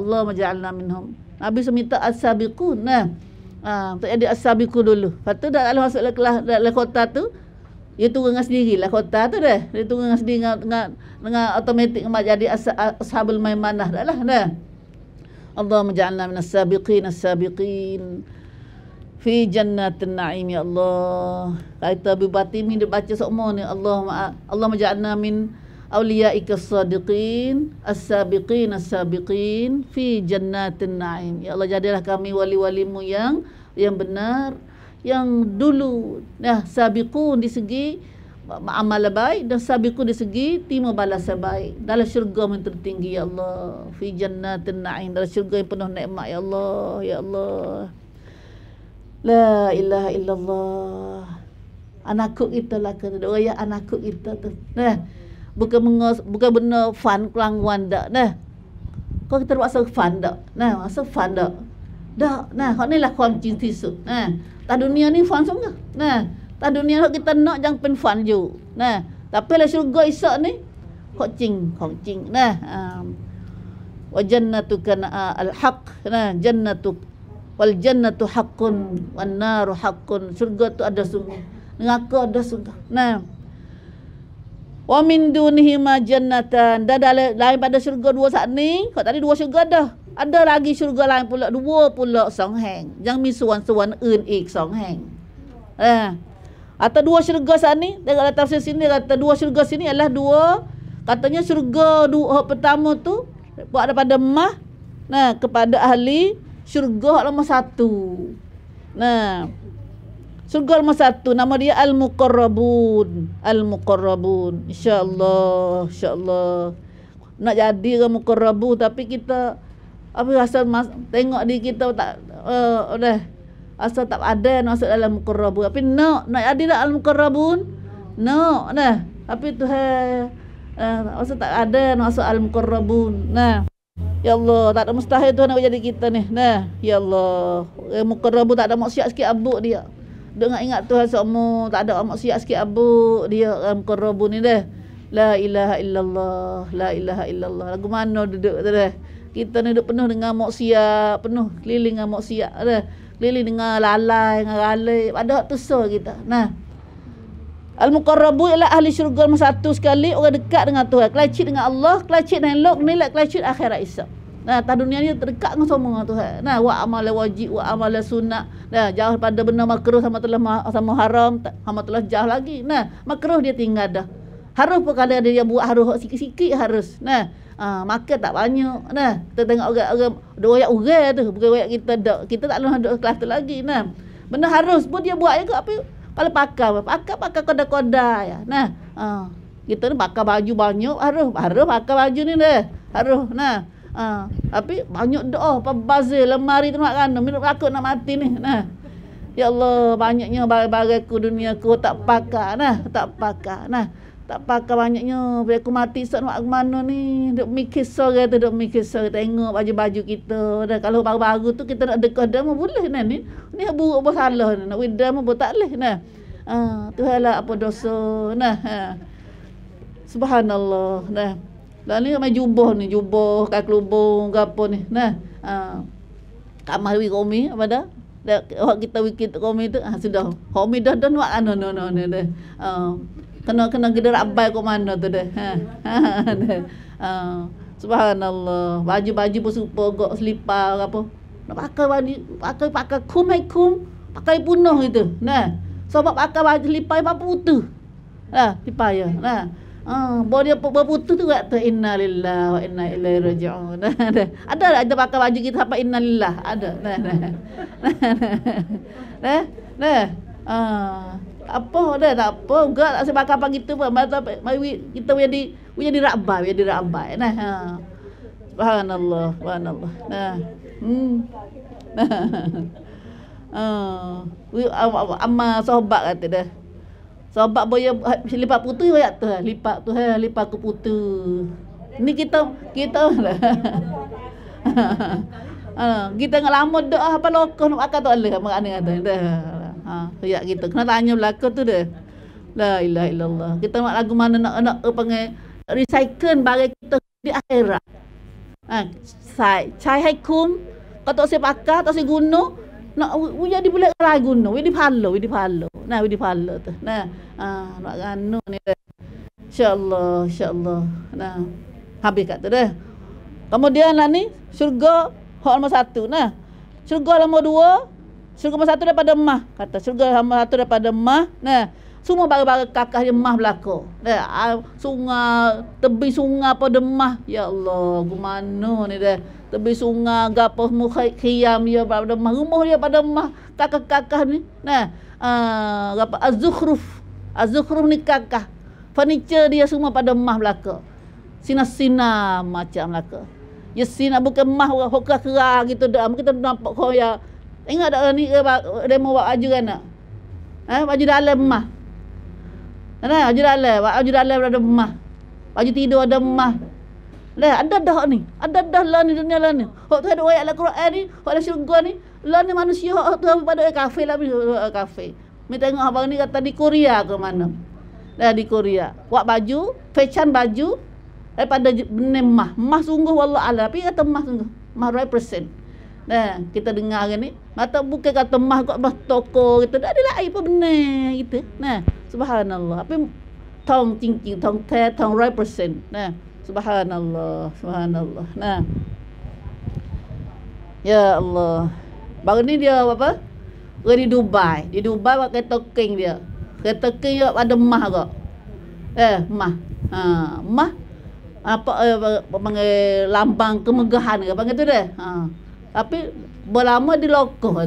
Allah ja'alna minhum. Nabi seminta as-sabiqun nah. Ah, ha, tak jadi as-sabiqun dulu. Patu dah lalu masuk ke kelas kota tu. Dia turun dengan sendirilah kota tu dah. Dia turun dengan sendiri dengan, dengan, dengan automatik jadi ashabul maimanah dah lah dah. Allah menjadikan minas sabiqin as sabiqin fi jannatin na'im ya Allah. Kata Abu Batim ni baca semua ni Allah Allah menjadikan min awliyaika sadiqin as sabiqin as sabiqin fi jannatin na'im. Ya Allah jadilah kami wali-walimu yang yang benar yang dulu nah sabiqun di segi amal baik dan sabiqun di segi timo balas baik dalam syurga yang tertinggi ya Allah fi jannatin na'im dalam syurga yang penuh nikmat ya Allah ya Allah la ilaha illallah anakku kita lah kena doa ya anakku kita tu nah bukan mengos, bukan benda fun kelang wanda nah kau kita rasa fun dak nah rasa fun dak dak nah kau ni lah kau cinti nah tak dunia ni fun sungguh. Nah, tak dunia hok kita nak jangan pen fun ju. Nah, tapi lah syurga isak ni kok cing, kok cing. Nah, um, wa jannatu kana ah, al haq. Nah, jannatu wal jannatu haqqun wan naru haqqun. Syurga tu ada sungguh. Ngaku ada sungguh. Nah. Wa min dunihi ma jannatan. Dah dah lain pada syurga dua saat ni. Kok tadi dua syurga dah ada lagi syurga lain pula dua pula song hang yang mi suan suan un ik song hang eh atau dua syurga sana dekat atas sini kata dua syurga sini adalah dua katanya syurga dua pertama tu buat daripada mah nah kepada ahli syurga nombor satu nah Surga nombor satu nama dia Al-Muqarrabun Al-Muqarrabun InsyaAllah InsyaAllah Nak jadi Al Muqarrabun Tapi kita apa asal tengok diri kita tak uh, eh, dah asal tak ada masuk dalam mukarrabu tapi no nak no, ada dak dalam mukarrabun no nah, tapi tu ha uh, eh, asal tak ada masuk dalam mukarrabun nah ya Allah tak ada mustahil Tuhan nak jadi kita ni nah ya Allah eh, mukarrabun tak ada maksiat sikit abuk dia dengar ingat Tuhan semua tak ada maksiat sikit abuk dia dalam mukarrabun ni dah la ilaha illallah la ilaha illallah lagu mana duduk tu dah kita ni duk penuh dengan maksiat, penuh keliling dengan maksiat dah. Keliling dengan lalai, dengan ralai, pada tu so kita. Nah. Al-Muqarrabu ialah ahli syurga nombor satu sekali Orang dekat dengan Tuhan Kelacit dengan Allah Kelacit dengan Allah nilai lah kelacit akhirat Islam Nah, tak dunia ni terdekat dengan semua dengan Tuhan Nah, wa amala wajib, wa amala sunnah Nah, jauh pada benda makruh sama telah sama haram Sama telah jauh lagi Nah, makruh dia tinggal dah Harus pun kalau dia buat harus sikit-sikit harus Nah, ha, market tak banyak nah kita tengok orang-orang ada royak orang tu bukan royak kita dak kita tak nak duduk kelas tu lagi nah benda harus pun dia buat juga apa kalau pakai, pakai pakai koda-koda ya nah ha, kita ni pakai baju banyak harus harus pakai baju ni dah harus nah ha, tapi banyak doa apa oh, bazir lemari tu nak kan minum takut nak mati ni nah ya Allah banyaknya barang-barang dunia ku tak pakai, nah tak pakai, nah tak pakai banyaknya bila aku mati sok nak ke mana ni duk mikir sore tu duk mikir sore tengok baju-baju kita dan kalau baru-baru tu kita nak dekat dia boleh nah, ni ni ni buruk apa salah ni nak wida mu tak leh nah ha tu halah apa dosa nah ha. subhanallah nah dan ni ramai jubah ni jubah kat kelubung gapo ni nah ha kamar wi romi apa dah dah kita wikit romi tu ha sudah romi dah dah nak anu anu anu dah ha kena kena gerak abai kok mana tu deh ha ha, ha, ha subhanallah baju-baju pun serupa gok selipar apa nak pakai baju pakai pakai kum hai eh, kum pakai punah gitu nah sebab pakai baju selipar apa putu nah ha, selipar ya nah Ah, body apa berputus tu kata inna lillahi wa inna ilaihi rajiun. Ada tak ada pakai baju kita apa inna Lillah Ada. Nah. Nah. Nah. Ah apa dah tak apa juga tak sebab pagi tu pun mata kita punya di punya di rabai punya di rabai nah ha subhanallah subhanallah nah hmm ah we amma sahabat kata dah sahabat boya ha, lipat putu ayat tu ha. lipat tu ha lipat ku putu ni kita kita lah kita nak lama dah apa lokoh nak akan tu leh makna ada. Dah ha, ya kita Kena tanya belaka tu dia La ilaha illallah Kita nak lagu mana nak nak apa panggil Recycle barang kita di akhirat ha, Sai Cai hai kum kata si usah kata si usah Nak lah uya di bulat kalah guna Uya di palo, uya di palo Nah, uya di palo tu Nah, ha, nak gano ni dah InsyaAllah, insyaAllah Nah, habis kat tu dah Kemudian lah ni, syurga Hak satu, nah Syurga nombor dua, Syurga nombor satu daripada mah kata syurga nombor satu daripada mah nah semua bara-bara kakak dia mah belako nah ah, sungai tebi sungai apa mah ya Allah gumano ni dah tebi sungai gapo mu khiyam ya pada mah, rumah dia pada mah kakak-kakak ni nah uh, ah, apa azukhruf azukhruf ni kakak furniture dia semua pada mah belako sina-sina macam belako ya sina bukan mah hokak kerah gitu dah kita nampak kau ya Ingat tak ni ke demo buat baju kan nak? Ha, baju dalam mah. Ada ha, baju dalam, baju dalam ada mah. Baju tidur ada mah. Lah ada dah ni. Ada dah lah ni dunia lah ni. Hak tu ada ayat Al-Quran ni, hak ada syurga ni. Lah ni manusia hak tu pada kafe lah kafe. Mi tengok abang ni kata di Korea ke mana? Dah di Korea. Buat baju, fashion baju daripada benih mah. Mah sungguh wallah alam. Tapi kata mah sungguh. Mah Eh, kita dengar hari ni, mata buka kata mah kat bah toko kita. dah ada lain apa benar kita. Nah, subhanallah. Apa tong cincin tong te tong right person. Nah, subhanallah, subhanallah. Nah. Ya Allah. Baru ni dia apa? Dia di Dubai. Di Dubai pakai kereta dia. Kereta king dia ada mah kak. Eh, mah. Ha, mah. Apa, eh, panggil lambang kemegahan ke? Panggil tu dia. Ha tapi berlama di lokoh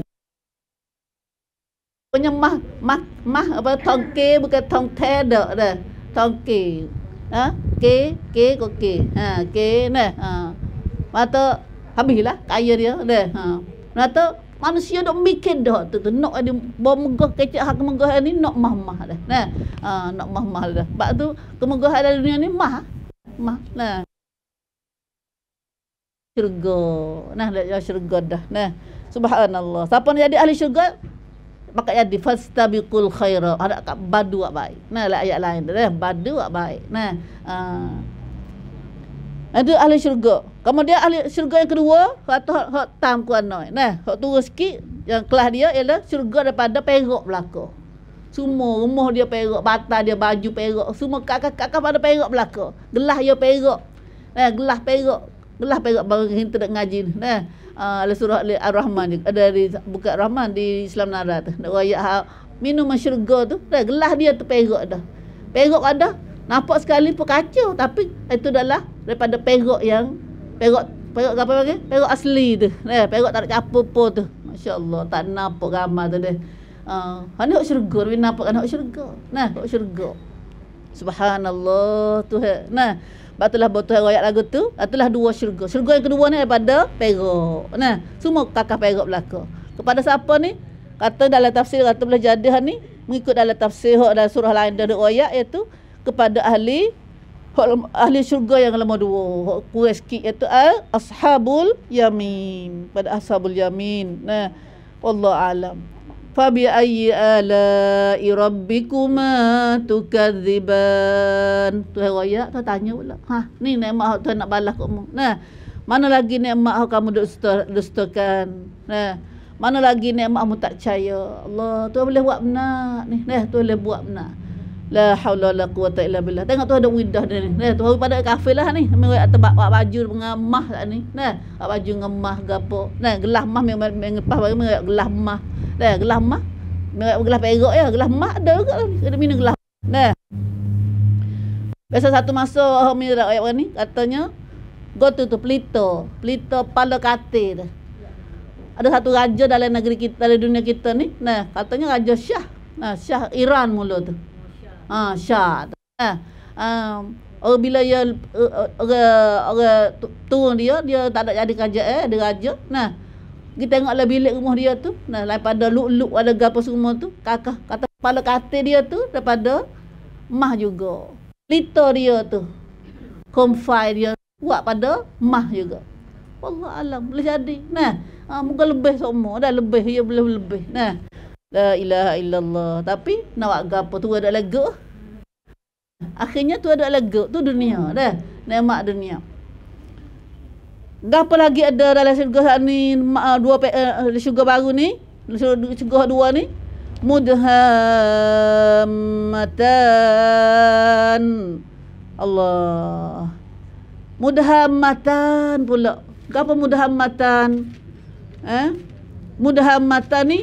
punya mah mah mah apa tongke bukan tongte dah dah tongke ah ke ke ko ke ha ke ha, ne ha mata habislah kaya dia dah ha mata manusia dok mikir dah tu tu nak ada bom megah kecek hak megah ni nak mah mah dah nah ha nak mah mah dah sebab tu kemegahan dunia ni mah mah nah syurga. Nah, dia syurga dah. Nah. Subhanallah. Siapa nak jadi ahli syurga? Maka jadi fastabiqul khaira. Ada kat badu wak baik. Nah, lah ayat lain. Nah, badu wak baik. Nah. Uh. Ah. Itu ahli syurga. Kemudian ahli syurga yang kedua, kata hak tam ku anoi. Nah, hak turun sikit yang kelas dia ialah syurga daripada perak belaka. Semua rumah dia perak, batas dia baju perak, semua kakak-kakak pada perak belaka. gelah dia perak. Nah, gelah perak gelah perak barang yang tidak ngaji nah ah, ada surah al rahman ada di buka Rahman di Islam Nara tu nak royak minum syurga tu dah gelah dia tu perak dah perak ada nampak sekali pun tapi itu adalah daripada perak yang perak perak apa panggil perak asli tu nah perak tak ada apa pun tu masya-Allah tak nampak ramai tu deh Uh, ah, anak syurga Tapi nampak anak syurga Nah, anak syurga Subhanallah Tuhan Nah sebab itulah Tuhan royak lagu tu Itulah dua syurga Syurga yang kedua ni daripada perak nah, Semua kakak perak belaka Kepada siapa ni? Kata dalam tafsir Kata boleh jadi ni Mengikut dalam tafsir Hak dalam surah lain Dari royak iaitu Kepada ahli Ahli syurga yang lama dua Kureski iaitu Ashabul Yamin Pada Ashabul Yamin Nah Allah Alam Fabi فبأي آلاء ربكما tu Tuhan Raya tu tanya pula ha ni nikmat hak Tuhan nak balas kat mu nah mana lagi nikmat hak kamu dustakan nah mana lagi nikmat mu tak percaya Allah tu boleh buat benar ni nah tu boleh buat benar La haula la quwata illa billah. Tengok tu ada widah dia ni. Nah, tu hari pada kafe lah ni. Mengai atas bak baju mengamah tak ni. Nah, bak baju ngemah gapo. Nah, gelah mah memang lepas bagi mengai gelah mah. Nah, gelah mah. Mengai gelah perak ya, gelah mah ada ke? Lah. Kena minum gelah. Nah. Biasa satu masa oh mira ayat ni katanya go tu tu plito pelito pala katil. Ada satu raja dalam negeri kita, dalam dunia kita ni. Nah, katanya raja Syah. Nah, Syah Iran mula tu ha syad ha um, bila dia orang uh, tu dia dia tak ada jadi kerja eh dia raja nah kita tengoklah bilik rumah dia tu nah daripada luk-luk ada gapo semua tu kakak kata kepala katil dia tu daripada mah juga lita dia tu confide dia buat pada mah juga Allah alam boleh jadi nah ah, muka lebih semua dah lebih dia boleh lebih nah La ilaha illallah. Tapi nak buat apa? Tu ada lagu. Akhirnya tu ada lagu. Tu dunia dah. Nemak dunia. Gapo lagi ada dalam syurga ni ah, dua uh, syurga baru ni? Syurga dua ni mudhammatan. Allah. Mudhammatan pula. Gapo mudhammatan? Eh? Mudhammatan ni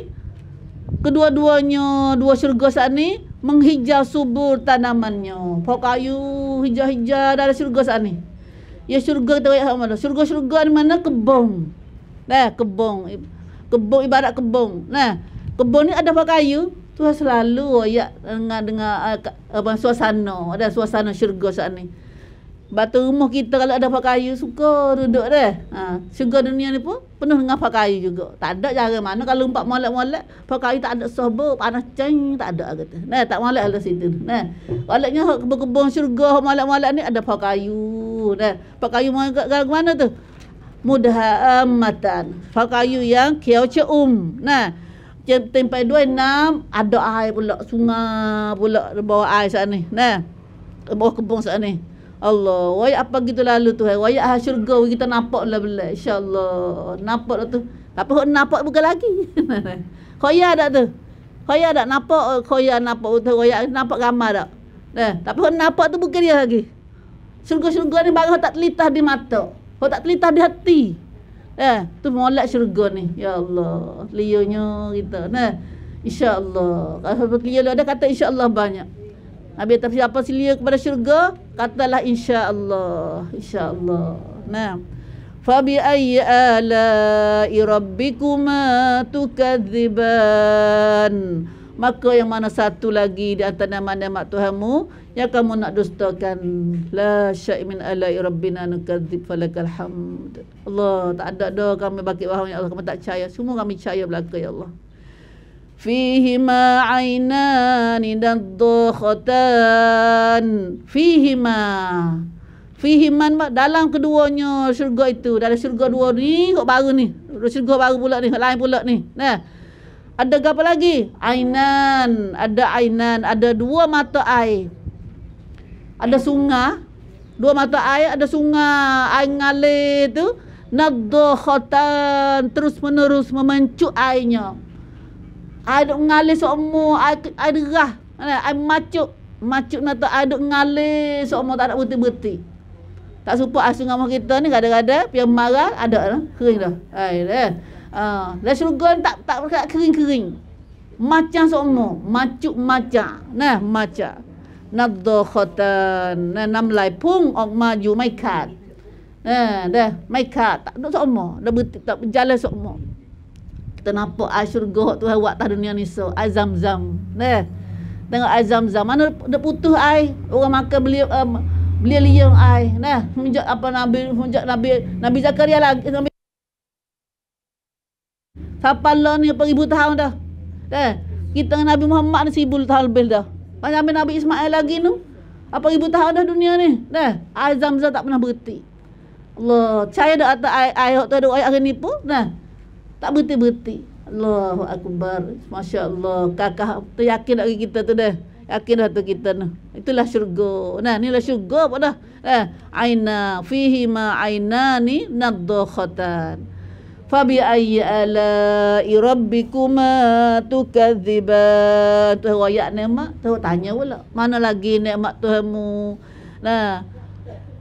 kedua-duanya dua syurga saat ni menghijau subur tanamannya. Pokok kayu hijau-hijau dari syurga saat ni. Ya syurga kita kaya sama Syurga-syurga di mana Kebong, Nah, kebong, kebong ibarat kebong. Nah, kebong ni ada pokok kayu. Tuhan selalu ya dengan dengan eh, apa suasana ada suasana syurga saat ni batu rumah kita kalau ada pakaian suka duduk dah. Ha, syurga dunia ni pun penuh dengan pakaian juga. Tak ada cara mana kalau empat molek-molek, pakaian tak ada sobo, panas ceng, tak ada kata. Nah, tak molek ada lah situ. Nah. Walaknya kebun-kebun syurga molek-molek ni ada pakai. Nah, pakai mau mana tu? Mudah amatan. pakaian yang kiau ceum. Nah, tempat dua enam ada air pula sungai pula bawa air sana. Nah, bawa kebun sana. Allah, wayak apa gitu lalu Tuhan. Wayak ha syurga kita nampak lah belah. InsyaAllah. Nampak lah tu. Tapi kalau nampak bukan lagi. Khoya tak tu? Khoya tak nampak? Oh, Khoya nampak tu. Khoya nampak gambar tak? Eh, tapi kalau nampak tu bukan dia lagi. Syurga-syurga ni baru tak terlitah di mata. Kalau oh, tak terlitah di hati. Eh, tu molek syurga ni. Ya Allah. liyonyo kita. Nah. InsyaAllah. Kalau lio ada kata insya Allah banyak. Habis tapi siapa silia kepada Syurga katalah insya Allah, insya Allah. nah fa bi ayyi ala rabbikuma tukadziban maka yang mana satu lagi di antara nama-nama Tuhanmu yang kamu nak dustakan la syai min ala rabbina nakadzib, falakal hamd Allah tak ada dah kami bagi wahai ya Allah kami tak percaya semua kami percaya belaka ya Allah فيهما عينان نضختان فيهما فيهما dalam keduanya syurga itu dalam syurga dua ni kok baru ni syurga baru pula ni lain pula ni nah ada apa lagi ainan ada ainan ada dua mata air ada sungai dua mata air ada sungai air ngalir tu nadhahatan terus menerus memancu airnya aduk ngalih semua aku aderah ai macuk macuk mata aduk ngalih semua tak ada berhenti-berhenti tak serupa asing ngamuk kita ni kadang-kadang pian marah ada lah kering dah ai ha, dah ah uh, tak tak berkat kering-kering macam semua macuk macam nah macam nadhakhatan nah nam lai pung ออก mai ju mai khat nah dah mai khat tak nak semua dah berhenti tak berjalan semua ternampak air syurga tu buat tanah dunia ni so air zam neh tengok air zam mana dia putus air orang makan beli um, beli liang air neh menjak apa nabi menjak nabi nabi zakaria lagi nabi siapa lah ni apa ribu tahun dah neh kita dengan nabi Muhammad ni seribu tahun lebih dah banyak nabi, nabi Ismail lagi tu apa ribu tahun dah dunia ni neh air zam tak pernah berhenti Allah cahaya dah atas air air tu ada air hari ni pun nah tak berhenti-berhenti Allahu Akbar Masya Allah Kakak tu yakin lagi kita tu dah Yakin dah tu kita tu Itulah syurga Nah inilah syurga pun dah eh, Aina Fihi ma ainani ni Naddokhatan Fabi ayya ala irabbikuma tukadziban Tuhu ayat ni mak Tuhu tanya pula Mana lagi ni mak Tuhanmu Nah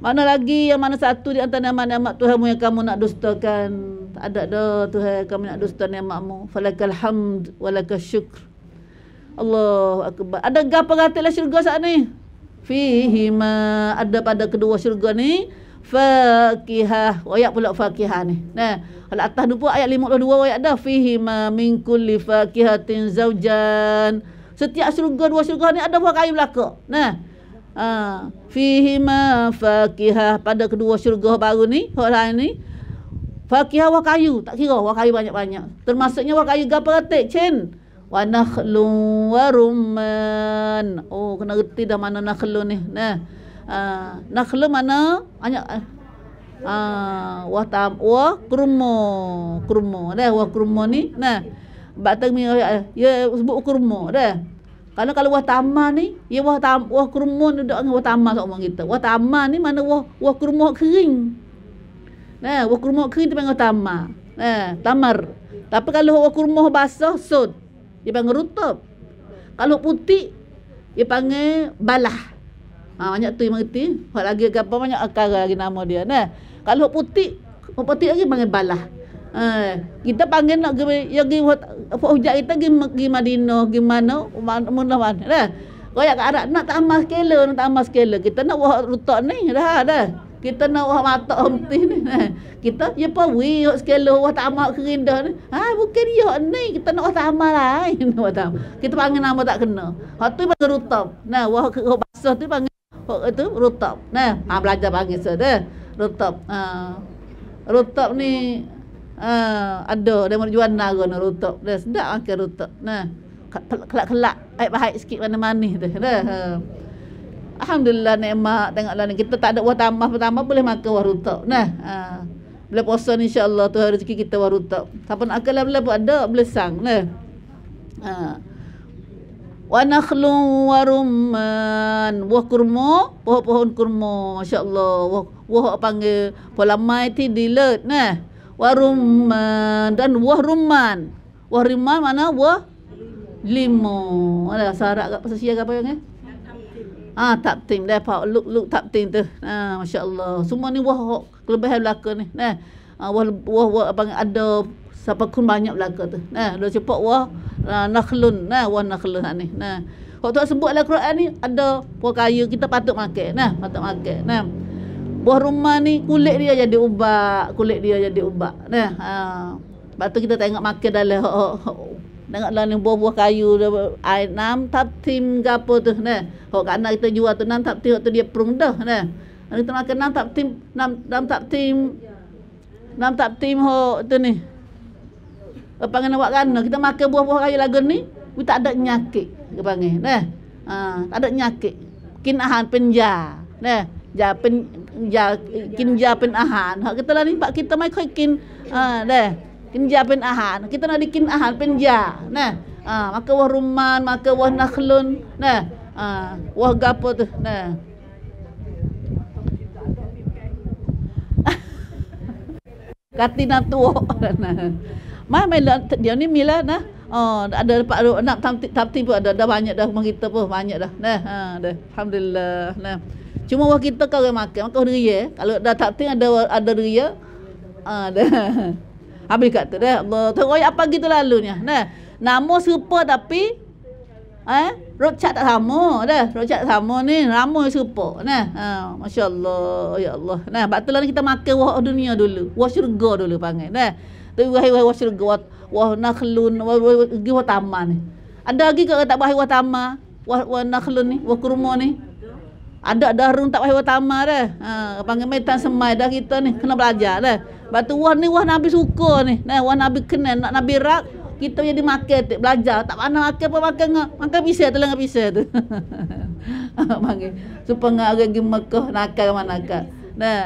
mana lagi yang mana satu di antara nikmat-nikmat Tuhanmu yang kamu nak dustakan? Tak ada dah Tuhan kamu nak dusta nikmatmu. Falakal hamd walakal syukr. Allahu akbar. Ada gapa ratilah syurga saat ni? Fihi ma ada pada kedua syurga ni Fakihah Ayat pula Fakihah ni Nah, Kalau atas tu ayat 52 ayat dah Fihi ma min kulli Fakihatin zaujan Setiap syurga dua syurga ni ada buah kayu belakang Nah, ha fihima fakihah pada kedua syurga baru ni hak lain ni fakihah wah kayu tak kira wah kayu banyak-banyak termasuknya wah kayu gapretik cin wa nakhlu wa rumman oh kena reti dah mana nakhlu ni nah ha nakhlu mana banyak eh. ha wah tam wah krumo, krumo. dah wah krumo ni nah batang ni ya, ya sebut kurma dah kalau kalau wah tamah ni, ya wah tam wah kerumun duduk dengan wah tamah sama kita. Wah tamah ni mana wah wah kerumun kering. Nah, eh, wah kerumun kering tu panggil tamah. Nah, eh, tamar. Tapi kalau wah kerumun basah sud, dia panggil rutub. Kalau putih, dia panggil balah. Ha, banyak tu yang mengerti. Hak lagi apa banyak akar lagi nama dia. Nah, kalau putih, putih lagi panggil balah eh kita panggil nak pergi ya pergi apa hujan kita pergi pergi Madinah pergi mana mana mana mana dah royak ke Arab nak tambah skala nak tambah skala kita nak buat rutak ni dah dah kita nak buat mata henti ni kita ya apa we buat skala buat tambah kerindah ni ha bukan ya ni kita nak buat tambah lain kita panggil nama tak kena hak tu panggil rutak nah wah ke basah tu panggil itu tu rutak nah ha belajar panggil sedah rutak ha Rutab ni Ha, ada dia mau jual nara nak rutuk dia sedap makan lah rutuk nah kelak-kelak air bahaya sikit mana manis tu dah ha. Alhamdulillah nikmat tengoklah kita tak ada buah tambah pertama boleh makan buah rutuk nah ha. boleh puasa ni Allah tu rezeki kita buah rutuk Tapi nak akal lah buat ada boleh sang nah wa nakhlu wa rumman buah kurma pohon-pohon kurma masyaallah buah buah apa panggil buah lamai ti dilet nah waruman dan wahruman. Wahruman mana wah limo. Ada sarak kat pasal siaga apa yang eh? Ah, ha, tap tim dah pak luk luk tap tim tu. Ha, masya-Allah. Semua ni wah kelebihan belaka ni. Nah. Ha, wah wah wah apa ada siapa kun banyak belaka tu. Nah, dah cepat wah nakhlun. Nah, wah nakhlun ni. Nah. Kalau tak sebut dalam Quran ni ada buah kaya kita patut makan. Nah, patut makan. Nah buah rumah ni kulit dia jadi ubat, kulit dia jadi ubat. Nah, ha. Lepas tu kita tengok makan dalam ho, ho, Tengok lah ni buah-buah kayu Air nam tap tim ke apa tu ne. Kalau kat anak kita jual tu nam tap tim tu dia perung dah ne. Kita makan nam tap tim Nam, nam tap tim Nam tap tim ho, tu ni Kita panggil nak buat kan Kita makan buah-buah kayu lagu ni Kita tak ada nyakit Kita panggil ne. Ha, tak ada nyakit Kinahan penjar Ne. อย่าเป็นอย่ากินยาเป็นอาหารเขาก็ตะลานี่ปะกินตะไม่ค่อยกินอ่าได้กินยาเป็นอาหารกินตะนาดีกินอาหารเป็นยาเนี่ยอ่ามักกะวะรุมมานมักกะวะนักลุนเนี่ยอ่าวะกะปุตเนี่ยกัตินาตัวนะมาไม่เดี๋ยวนี้มีแล้วนะอ๋อ ada dapat ada nak tap tap tipu ada ada banyak dah mengita pun banyak dah nah ha dah alhamdulillah nah Cuma wah kita kau orang makan, kau ria. Kalau dah tak tengok ada ada ria. Ah dah. Habis kat tu dah. Allah tengok apa gitu lalunya. Nah, nama serupa tapi eh rocak tak sama dah. Rocak tak sama ni, nama serupa. Nah, ha masya-Allah. Ya Allah. Nah, batulah kita makan wah dunia dulu. Wah syurga dulu panggil. Nah. Tapi wah wah wah syurga wah, wah nakhlun wah wah, taman ni. Ada lagi ke tak bahai wah taman? Wah wah nakhlun ni, wah kurma ni ada dah run tak payah utama dah. Ha, panggil metan semai dah kita ni. Kena belajar dah. Batu wah ni wah Nabi suka ni. Nah, wah Nabi kena nak Nabi rak. Kita jadi makan belajar. Tak pandai makan apa makan ngak. Makan pisah tu lah ngak pisah tu. panggil. Supaya ngak orang pergi Mekah nakal ke mana nakal. Nah.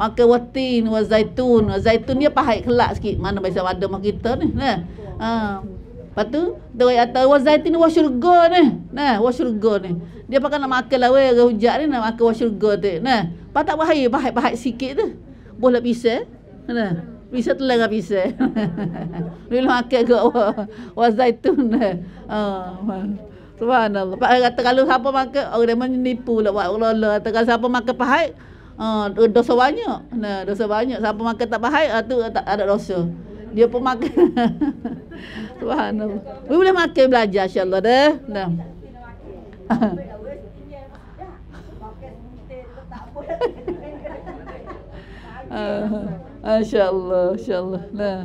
Makan watin, wa zaitun. Zaitun dia pahit kelak sikit. Mana biasa ada mak kita ni. Nah. Ha. Lepas tu, dia kata, wa zaitun wa syurga ni. Nah, wa syurga ni. Dia pakai nak makan lah weh Orang hujak ni nak makan wash syurga tu Nah Lepas tak bahaya Bahaya-bahaya sikit tu Boleh pisah Nah Pisah telah kan pisah Bila makan kot Wazaitun Oh ah, Subhanallah Pak kata kalau siapa makan Orang dia menipu lah Buat Allah Kata kalau siapa makan pahit Uh, ah, dosa banyak nah, dosa banyak siapa makan tak bahai uh, ah, tu tak ada dosa dia pun makan subhanallah boleh makan belajar insyaallah deh nah Masya-Allah, ah, uh, insya-Allah. Nah.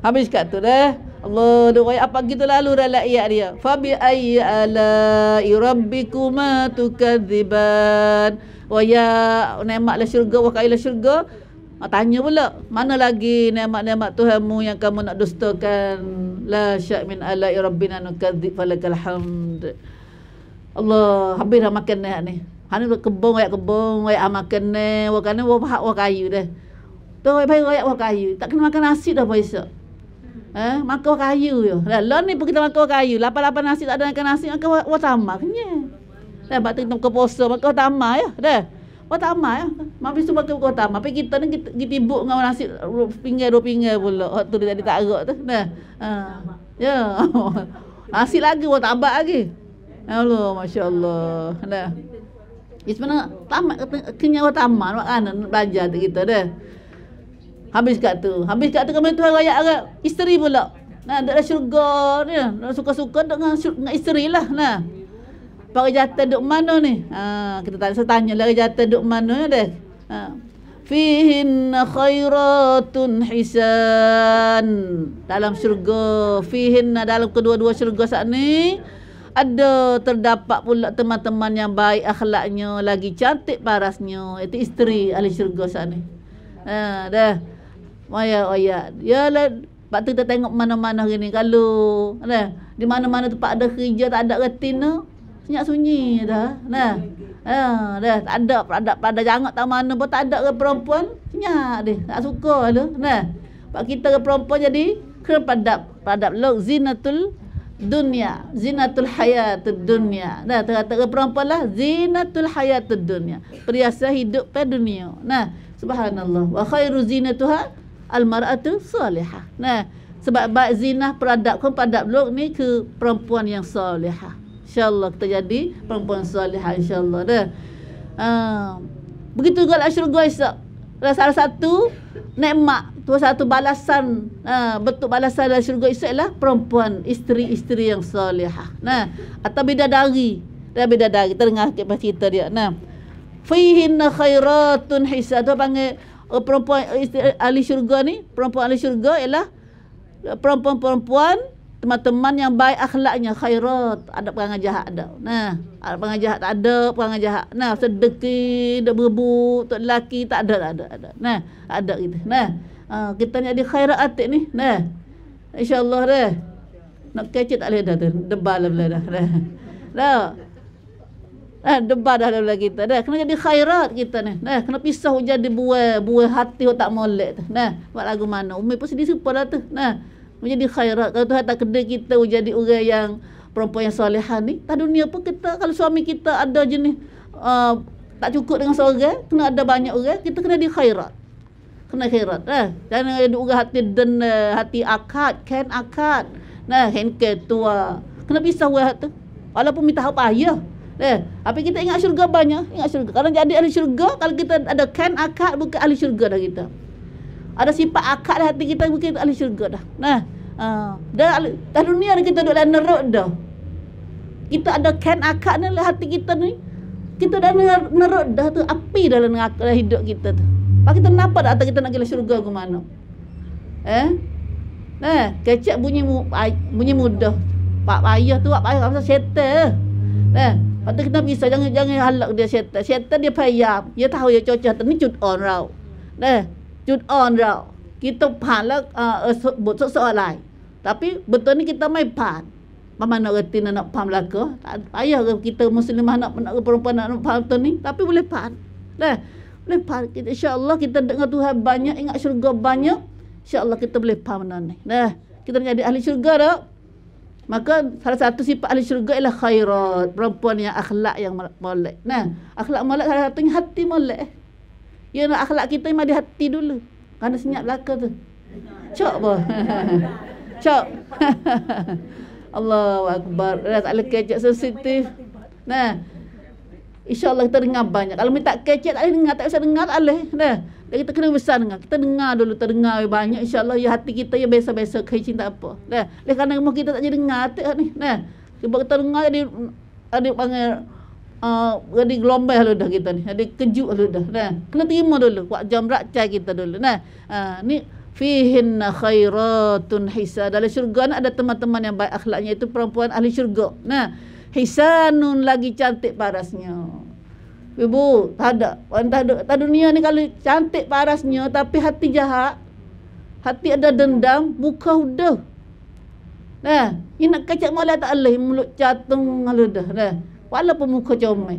Habis kat tu dah. Allah doa apa gitu lalu dah la ayat dia. Fa bi ayyi ala rabbikuma tukadziban. Wa ya nikmatlah syurga wa kailah syurga. Ah, tanya pula, mana lagi nikmat-nikmat Tuhanmu yang kamu nak dustakan? La syak min ala rabbina nukadzib falakal hamd. Allah, habis dah makan ni. Hanu lu kebong ayat kebong ayat ama ah kene wa kana wa hak wa kayu dah. Tu ayat payu ayat wa kayu. Tak kena makan nasi dah boleh sok. Hmm. Eh, makan wa kayu yo. Lah lon lah ni pergi makan wa kayu. Lapan-lapan nasi tak ada makan nasi makan wa, tamak kenyang. Dah batu tu ke poso makan wa tamak ya. Dah. Wa tamak ya. Mampi tu makan wa tamak. Pergi kita ni kita ibuk dengan nasi pinggir dua pinggir pula. Hak tu tadi tak erok tu. Dah. Ha. Ya. Nasi lagi wa tabak lagi. Allah, masya-Allah. Dah. Ini ya, sebenarnya tamat kenyawa tamat buat kan belajar tu kita dah. Habis kat tu. Habis kat tu kami tu rakyat agak isteri pula. Nah, dekat syurga ni. Nak suka-suka dengan dengan isteri lah nah. Pak jatah duk mana ni? Ha, kita tak tanya lah jatah duk mana ya dah. Ha. Fihin khairatun hisan. Dalam syurga. Fihin dalam kedua-dua syurga saat ni ada terdapat pula teman-teman yang baik akhlaknya lagi cantik parasnya itu isteri ahli syurga sana ha dah maya maya ya lah Sebab tu kita tengok mana-mana hari ni kalau nah di mana-mana tempat ada kerja tak ada retina senyap sunyi dah nah ha dah tak ada pada pada jangan tak mana pun tak ada ke perempuan senyap deh tak suka lah nah pak kita ke perempuan jadi kerap padap padap lok zinatul dunia zinatul hayatud dunia nah terata perempuan lah zinatul hayatud dunia perhiasan hidup pada dunia nah subhanallah wa khairu zinatuha al mar'atu salihah nah sebab baik zinah peradab kon padab luk ni ke perempuan yang salihah insyaallah kita jadi perempuan salihah insyaallah dah uh, ah, begitu gal asyru ghaisah adalah salah satu nikmat tu satu balasan uh, bentuk balasan dari syurga itu lah perempuan isteri-isteri yang solehah. nah atau beda tidak beda bidadari terengah ke cerita dia nah fihinna khairatun hisa tu panggil uh, perempuan isteri, ahli syurga ni perempuan ahli syurga ialah perempuan-perempuan teman-teman yang baik akhlaknya khairat ada perangai jahat ada nah ada perangai jahat tak ada perangai jahat nah sedeki dah berebut tok lelaki tak ada tak ada ada nah ada gitu nah ha, kita ni ada khairat atik ni nah insyaallah dah nak kecil tak leh dah tu debal lah belah dah nah nah Eh, debat dah dalam kita. Dah, kena jadi khairat kita ni. Nah, kena pisah jadi buah, buah hati yang tak molek tu. Nah, buat lagu mana? Umi pun sedih serupa tu. Nah, menjadi khairat kalau Tuhan tak kena kita menjadi orang yang perempuan yang solehah ni tak dunia pun kita kalau suami kita ada jenis uh, tak cukup dengan seorang kena ada banyak orang kita kena di khairat kena khairat eh jangan ada eh, orang hati den hati akad kan akad nah hen ketua kena pisah orang tu walaupun minta apa ya eh tapi kita ingat syurga banyak ingat syurga kalau jadi ahli syurga kalau kita ada kan akad bukan ahli syurga dah kita ada sifat akak dah hati kita mungkin ahli syurga dah. Nah. Uh, dah, dah dunia kita duduk dalam neruk dah. Kita ada ken akak ni lah hati kita ni. Kita dah ner neruk dah tu api dalam, dalam hidup kita tu. Apa kita nampak dah atas kita nak ke syurga ke mana? Eh? Eh, kecek bunyi mu, bunyi mudah. Pak Ayah tu, pak payah rasa setan. Eh, patut kita bisa jangan jangan halak dia setan. Setan dia payah. Dia tahu dia cocok tapi cut on rau. Eh, จุดอ่อนเราคิดต้องผ่านแล้วเออบทสอบอะไรแต่บทตัวนี้คิดต้องไม่ผ่านมันมันเออตินันพามลักก็ตายเออคิดต้องมุสลิมันมันเออผู้หญิงนันพามตัวนี้แต่ boleh ผ่านเลย boleh ผ่านคิดอินชาอัลลอฮ์คิดต้องได้ยินตัวให้บ้างอินชาอัลลอฮ์ก็บ้างอินชาอัลลอฮ์คิดต้อง boleh ผ่านนั่นเลยคิดต้องได้อัลลอฮ์ชูร์ก็แล้ว maka salah satu sifat ahli syurga ialah khairat perempuan yang akhlak yang molek nah akhlak molek salah satu hati molek Ya nak akhlak kita memang di hati dulu. Kerana senyap hmm. belaka tu. Cok pun. Cok. Allah Akbar. Rasa ala kecek sensitif. Nah. InsyaAllah kita dengar banyak. Kalau minta kecek tak boleh dengar. Tak bisa dengar tak boleh. Nah. Dan kita kena besar dengar. Kita dengar dulu. Kita banyak. InsyaAllah ya hati kita ya biasa-biasa. Kecek tak apa. Nah. Oleh kerana kita tak jadi dengar. Tak ni. Nah. Sebab kita dengar jadi. adik panggil. panggil uh, ah, ada gelombang dulu dah kita ni ada kejut dulu dah nah kena terima dulu buat jam racai kita dulu nah uh, ni fihin khairatun hisa dalam syurga ni ada teman-teman yang baik akhlaknya itu perempuan ahli syurga nah nun lagi cantik parasnya ibu tak ada tak ada tak dunia ni kalau cantik parasnya tapi hati jahat hati ada dendam buka udah nah ini nak kacak mulai tak boleh mulut catung aludah nah walaupun muka comel.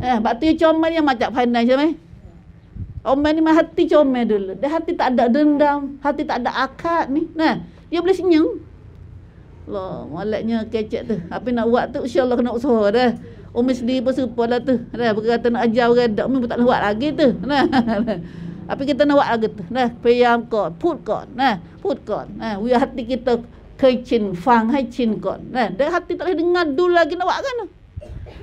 Eh, batu comel yang macam pandai macam ni. Comel ni mah hati comel dulu. Dia hati tak ada dendam, hati tak ada akat ni. Nah, dia boleh senyum. Allah, malaknya kecek tu. Apa nak buat tu, insyaAllah kena usaha dah. Umi sendiri pun serupa lah tu. Dah, berkata nak ajar orang dah. pun tak lewat lagi tu. Nah, Tapi kita nak buat lagi tu. Nah, payam kot, put kot. Nah, put kot. Nah, we hati kita kecin, fang, hai cin kot. Nah, dah hati tak boleh dengar dulu lagi nak buat kan.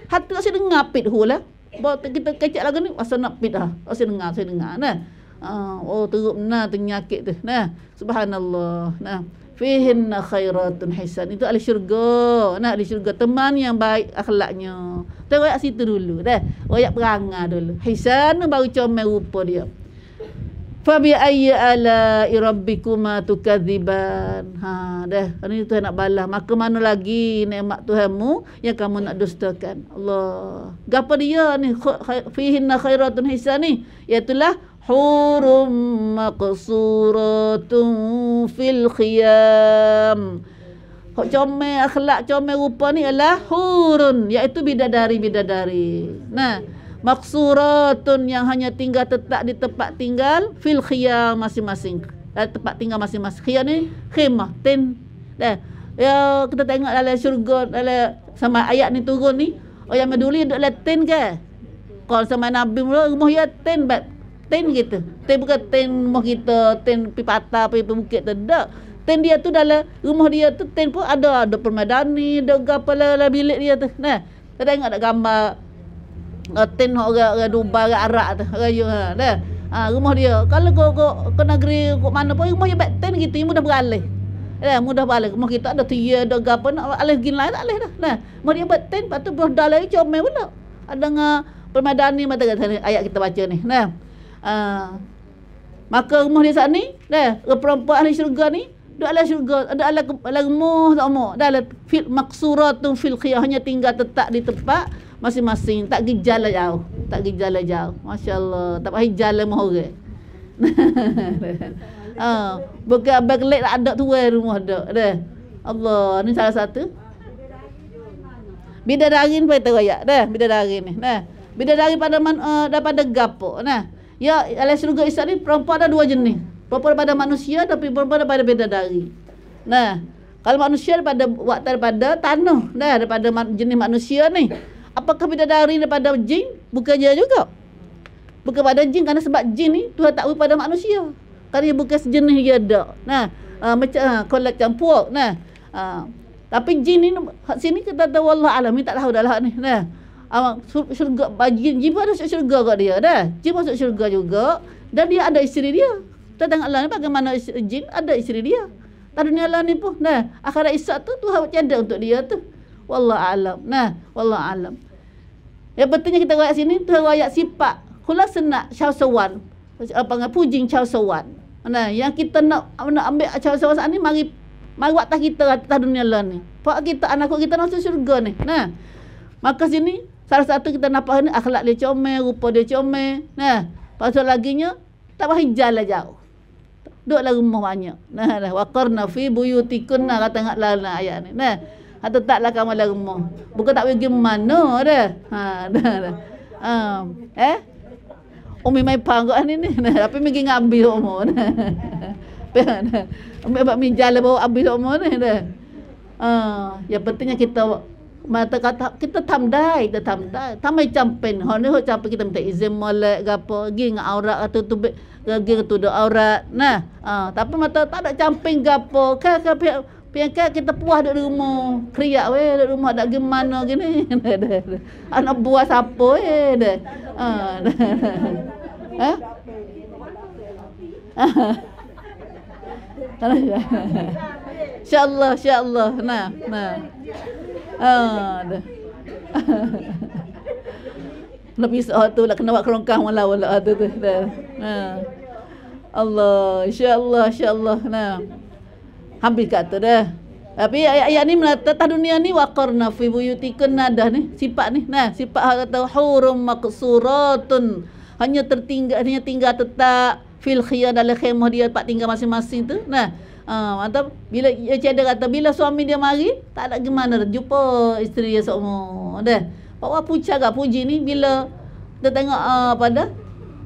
Hati tak saya dengar pit hu lah. Eh. Bawa kita kecek lagu ni, masa nak pit lah. Tak oh, saya dengar, saya dengar. Nah. Uh, oh, teruk na, ternyakit tu. Nah. Subhanallah. Nah. na khairatun hisan. Itu ahli syurga. Nah, ahli syurga. Teman yang baik akhlaknya. Tengok ayat situ dulu. Dah. Ayat perangah dulu. Hisan baru comel rupa dia. Fabi ayya ala irabbikuma tukadziban. Ha dah, ini tu nak balas. Maka mana lagi nikmat Tuhanmu yang kamu nak dustakan? Allah. Gapo dia ni fihinna khairatun hisan ni? Iaitulah hurum maqsuratun fil khiyam. Hok comel akhlak comel rupa ni adalah hurun iaitu bidadari-bidadari. Nah, maksuratun yang hanya tinggal tetap di tempat tinggal fil khiyar masing-masing eh, tempat tinggal masing-masing khiyar ni khimah tin eh, ya kita tengok dalam syurga dalam sama ayat ni turun ni orang oh, meduli duduk dalam tin ke kalau sama nabi mula rumah ya tin bet tin gitu tin bukan tin rumah kita tin pi patah pi bukit tak tin dia tu dalam rumah dia tu tin pun ada ada permadani ada gapalah bilik dia tu nah kita tengok ada gambar Eh, ten orang orang Dubai orang Arab tu raya ha dah. Ha, rumah dia kalau kau kau ke negeri kau mana pun rumah dia back ten gitu dia mudah beralih. Ya, mudah balik. Rumah kita ada tiga, ada gapa nak alih gin lain tak alih dah. Nah, mari buat ten patu bro dalai comel pula. Ada dengan permadani mata kata ayat kita baca ni. Nah. Uh, maka rumah dia saat ni, nah, perempuan ahli syurga ni, ada ala syurga, ada ala ala rumah tak mau. Dah lah, fil tu fil khiyah hanya tinggal tetap di tempat masing-masing tak pergi jalan jauh tak pergi jalan jauh masya-Allah tak pergi jalan mah orang ah bukan abang lek tak ada tuai rumah dak dah Allah ni salah satu bida darin pai tahu ya dah bida darin ni nah bida darin pada man uh, daripada gapo nah ya ala surga isa ni perempuan ada dua jenis perempuan pada manusia tapi perempuan pada beda dari nah kalau manusia pada waktu daripada tanah dah daripada jenis manusia ni Apakah dari daripada jin? Bukan dia juga. Bukan pada jin kerana sebab jin ni Tuhan tak beri pada manusia. Kerana dia bukan sejenis dia ada. Nah, uh, macam uh, ah, kolak campur. Nah, uh, tapi jin ni kat sini kita tahu Allah alam ni tak tahu dah lah ni. Nah. Awak uh, syurga bagi jin pun ada syurga kat dia dah. Jin masuk syurga juga dan dia ada isteri dia. Kita tengok Allah ni bagaimana jin ada isteri dia. Tadunya dunia Allah ni pun nah akhirat Isa tu Tuhan tiada untuk dia tu. Wallah alam. Nah, wallah alam. Ya betulnya kita ayat sini tu ayat sifat. Kula senak chau sawan. Apa ngah pujing chau sawan. Nah, yang kita nak nak ambil chau sawan ni mari mari waktu kita atas dunia lah ni. Pak kita anak kita nak syurga ni. Nah. Maka sini salah satu kita nampak ni akhlak dia comel, rupa dia comel. Nah, pasal laginya tak bahi jalan jauh. Duduklah rumah banyak. Nah, nah. wa qarna fi buyutikunna kata ngat lah ayat ni. Nah atau tak lah kamu lah rumah. Bukan tak pergi mana ha, dah. Ha, dah, um, eh? Umi mai pang kau ni ni. Tapi pergi ambil umur ni. Umi abang mi jalan bawa ambil umur ni dah. Ha, ya pentingnya kita mata kata kita tamdai, kita tamdai. Tamai campen. Ha ni hok campen kita minta izin molek gapo, gi ng aurat atau tu gi tu aurat. Nah, ha, tapi mata tak ada campen gapo. Ka ka Pengkat kita puas duduk rumah. Keriak weh duduk rumah tak gim mana gini. Anak buah siapa ah, eh deh. Ha. Ha. Insya-Allah, insya-Allah. Nah, nah. Ha, ah, deh. Nabi Isa tu lah kena buat kerongkang malam wala tu tu. Ha. Allah, insya-Allah, insya-Allah. Nah. Hampir kata dah. Tapi ayat-ayat ni tata dunia ni waqarna fi buyutikun nadah ni sifat ni. Nah, sifat hak kata hurum maqsuratun. Hanya tertinggal hanya tinggal tetap fil khiyar dalam khemah dia tempat tinggal masing-masing tu. Nah, ah ha, uh, mantap bila ya, cedera kata bila suami dia mari tak ada gimana jumpa isteri dia semua. Dah. Bawa puja gak puji ni bila kita tengok uh, pada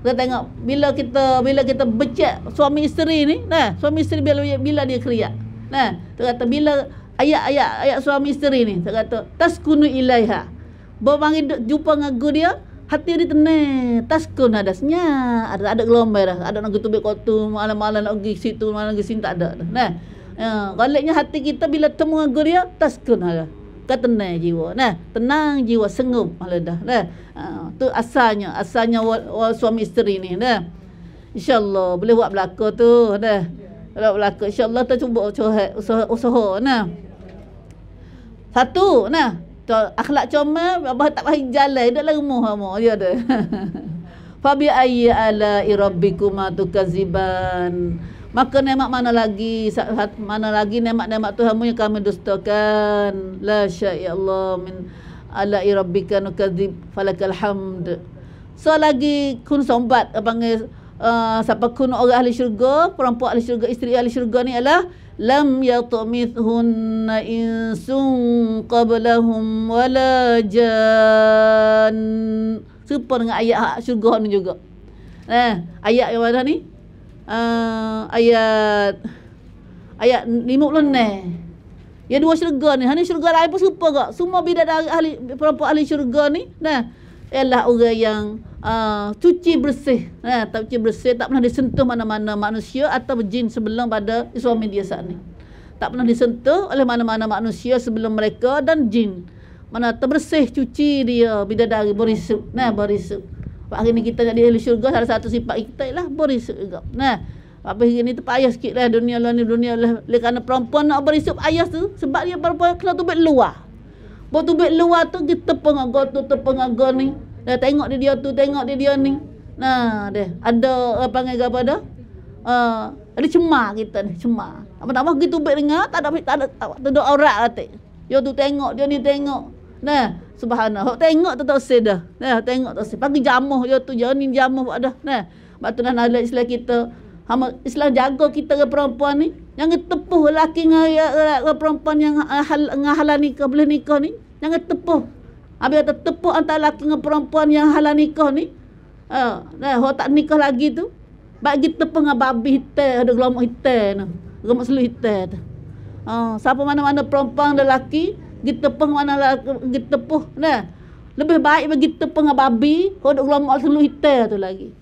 kita tengok bila kita bila kita becek suami isteri ni nah suami isteri bila bila dia keriak Nah, ha, dia kata bila ayat-ayat ayat suami isteri ni, dia kata taskunu ilaiha. Bermari jumpa dengan gu dia, hati dia tenang, taskun ada senyap, ada ada gelombai dah, ada nak tubik kotu, malam-malam nak pergi situ, malam pergi sini tak ada dah. Nah. Ya, uh, hati kita bila temu dengan dia, taskun ada. Kata jiwa, nah, tenang jiwa, sengup malah dah, nah. Ha, tu asalnya, asalnya wa, wa, suami isteri ni, nah. InsyaAllah boleh buat belakang tu, nah kalau berlaku insyaallah tak cuba usaha usaha nah satu nah tu akhlak cuma abah tak pergi jalan dak lari rumah mu ya tu fa bi ayyi ala rabbikuma tukaziban maka nikmat mana lagi mana lagi nikmat-nikmat Tuhanmu yang kami dustakan la syai Allah min ala rabbika nukazib falakal hamd so lagi kun sombat panggil Ah, siapa kun orang ahli syurga, perempuan ahli syurga, isteri ahli syurga ni ialah lam yatmithunna insun qablahum wala jan. Super dengan ayat hak syurga ni juga. Eh, ayat yang mana ni? Uh, ayat ayat limuk ni. Ya dua syurga ni, hanya syurga lain pun serupa gak. Semua bidadari ahli perempuan ahli syurga ni, nah ialah orang yang uh, cuci bersih eh, tak cuci bersih tak pernah disentuh mana-mana manusia atau jin sebelum pada suami dia saat ni tak pernah disentuh oleh mana-mana manusia sebelum mereka dan jin mana terbersih cuci dia bila bidadari berisuk nah berisuk hari ni kita jadi ahli syurga salah satu sifat kita ialah berisuk juga nah apa hari ni terpayah sikit lah dunia luar dunia lah le- kerana perempuan nak berisuk ayah tu sebab dia perempuan kena tubik luar buat tubik luar tu kita pengagor tu terpengagor ni Dah tengok dia dia tu, tengok dia dia ni. Nah, deh ada uh, panggil apa dah? Uh, ah, ada cema kita ni, cema, Apa nama gitu baik dengar, tak ada tak ada tak ada aurat lah tik. Yo tu tengok dia ni tengok. Nah, subhanallah. Hok tengok tu tak sedah. dah. Nah, tengok tak sedah. Pagi jamuh yo tu dia ni jamuh ada. Nah. Batu nan ala Islam kita. Hama Islam jaga kita ke perempuan ni. Jangan tepuh lelaki dengan eh, eh, perempuan yang hal, hal, nikah, boleh nikah ni. Jangan tepuh. Habis kata tepuk antara lelaki dengan perempuan yang halal nikah ni. Ha, uh, tak nikah lagi tu. Bagi tepuk dengan babi hitam, ada gelombang hitam tu. Gelombang seluruh hitam tu. Ha, uh, siapa mana-mana perempuan dan lelaki, gitu tepuk mana lelaki, gitu tepuk. Nah. Lebih baik bagi tepuk dengan babi, kalau ada gelombang seluruh hitam tu lagi.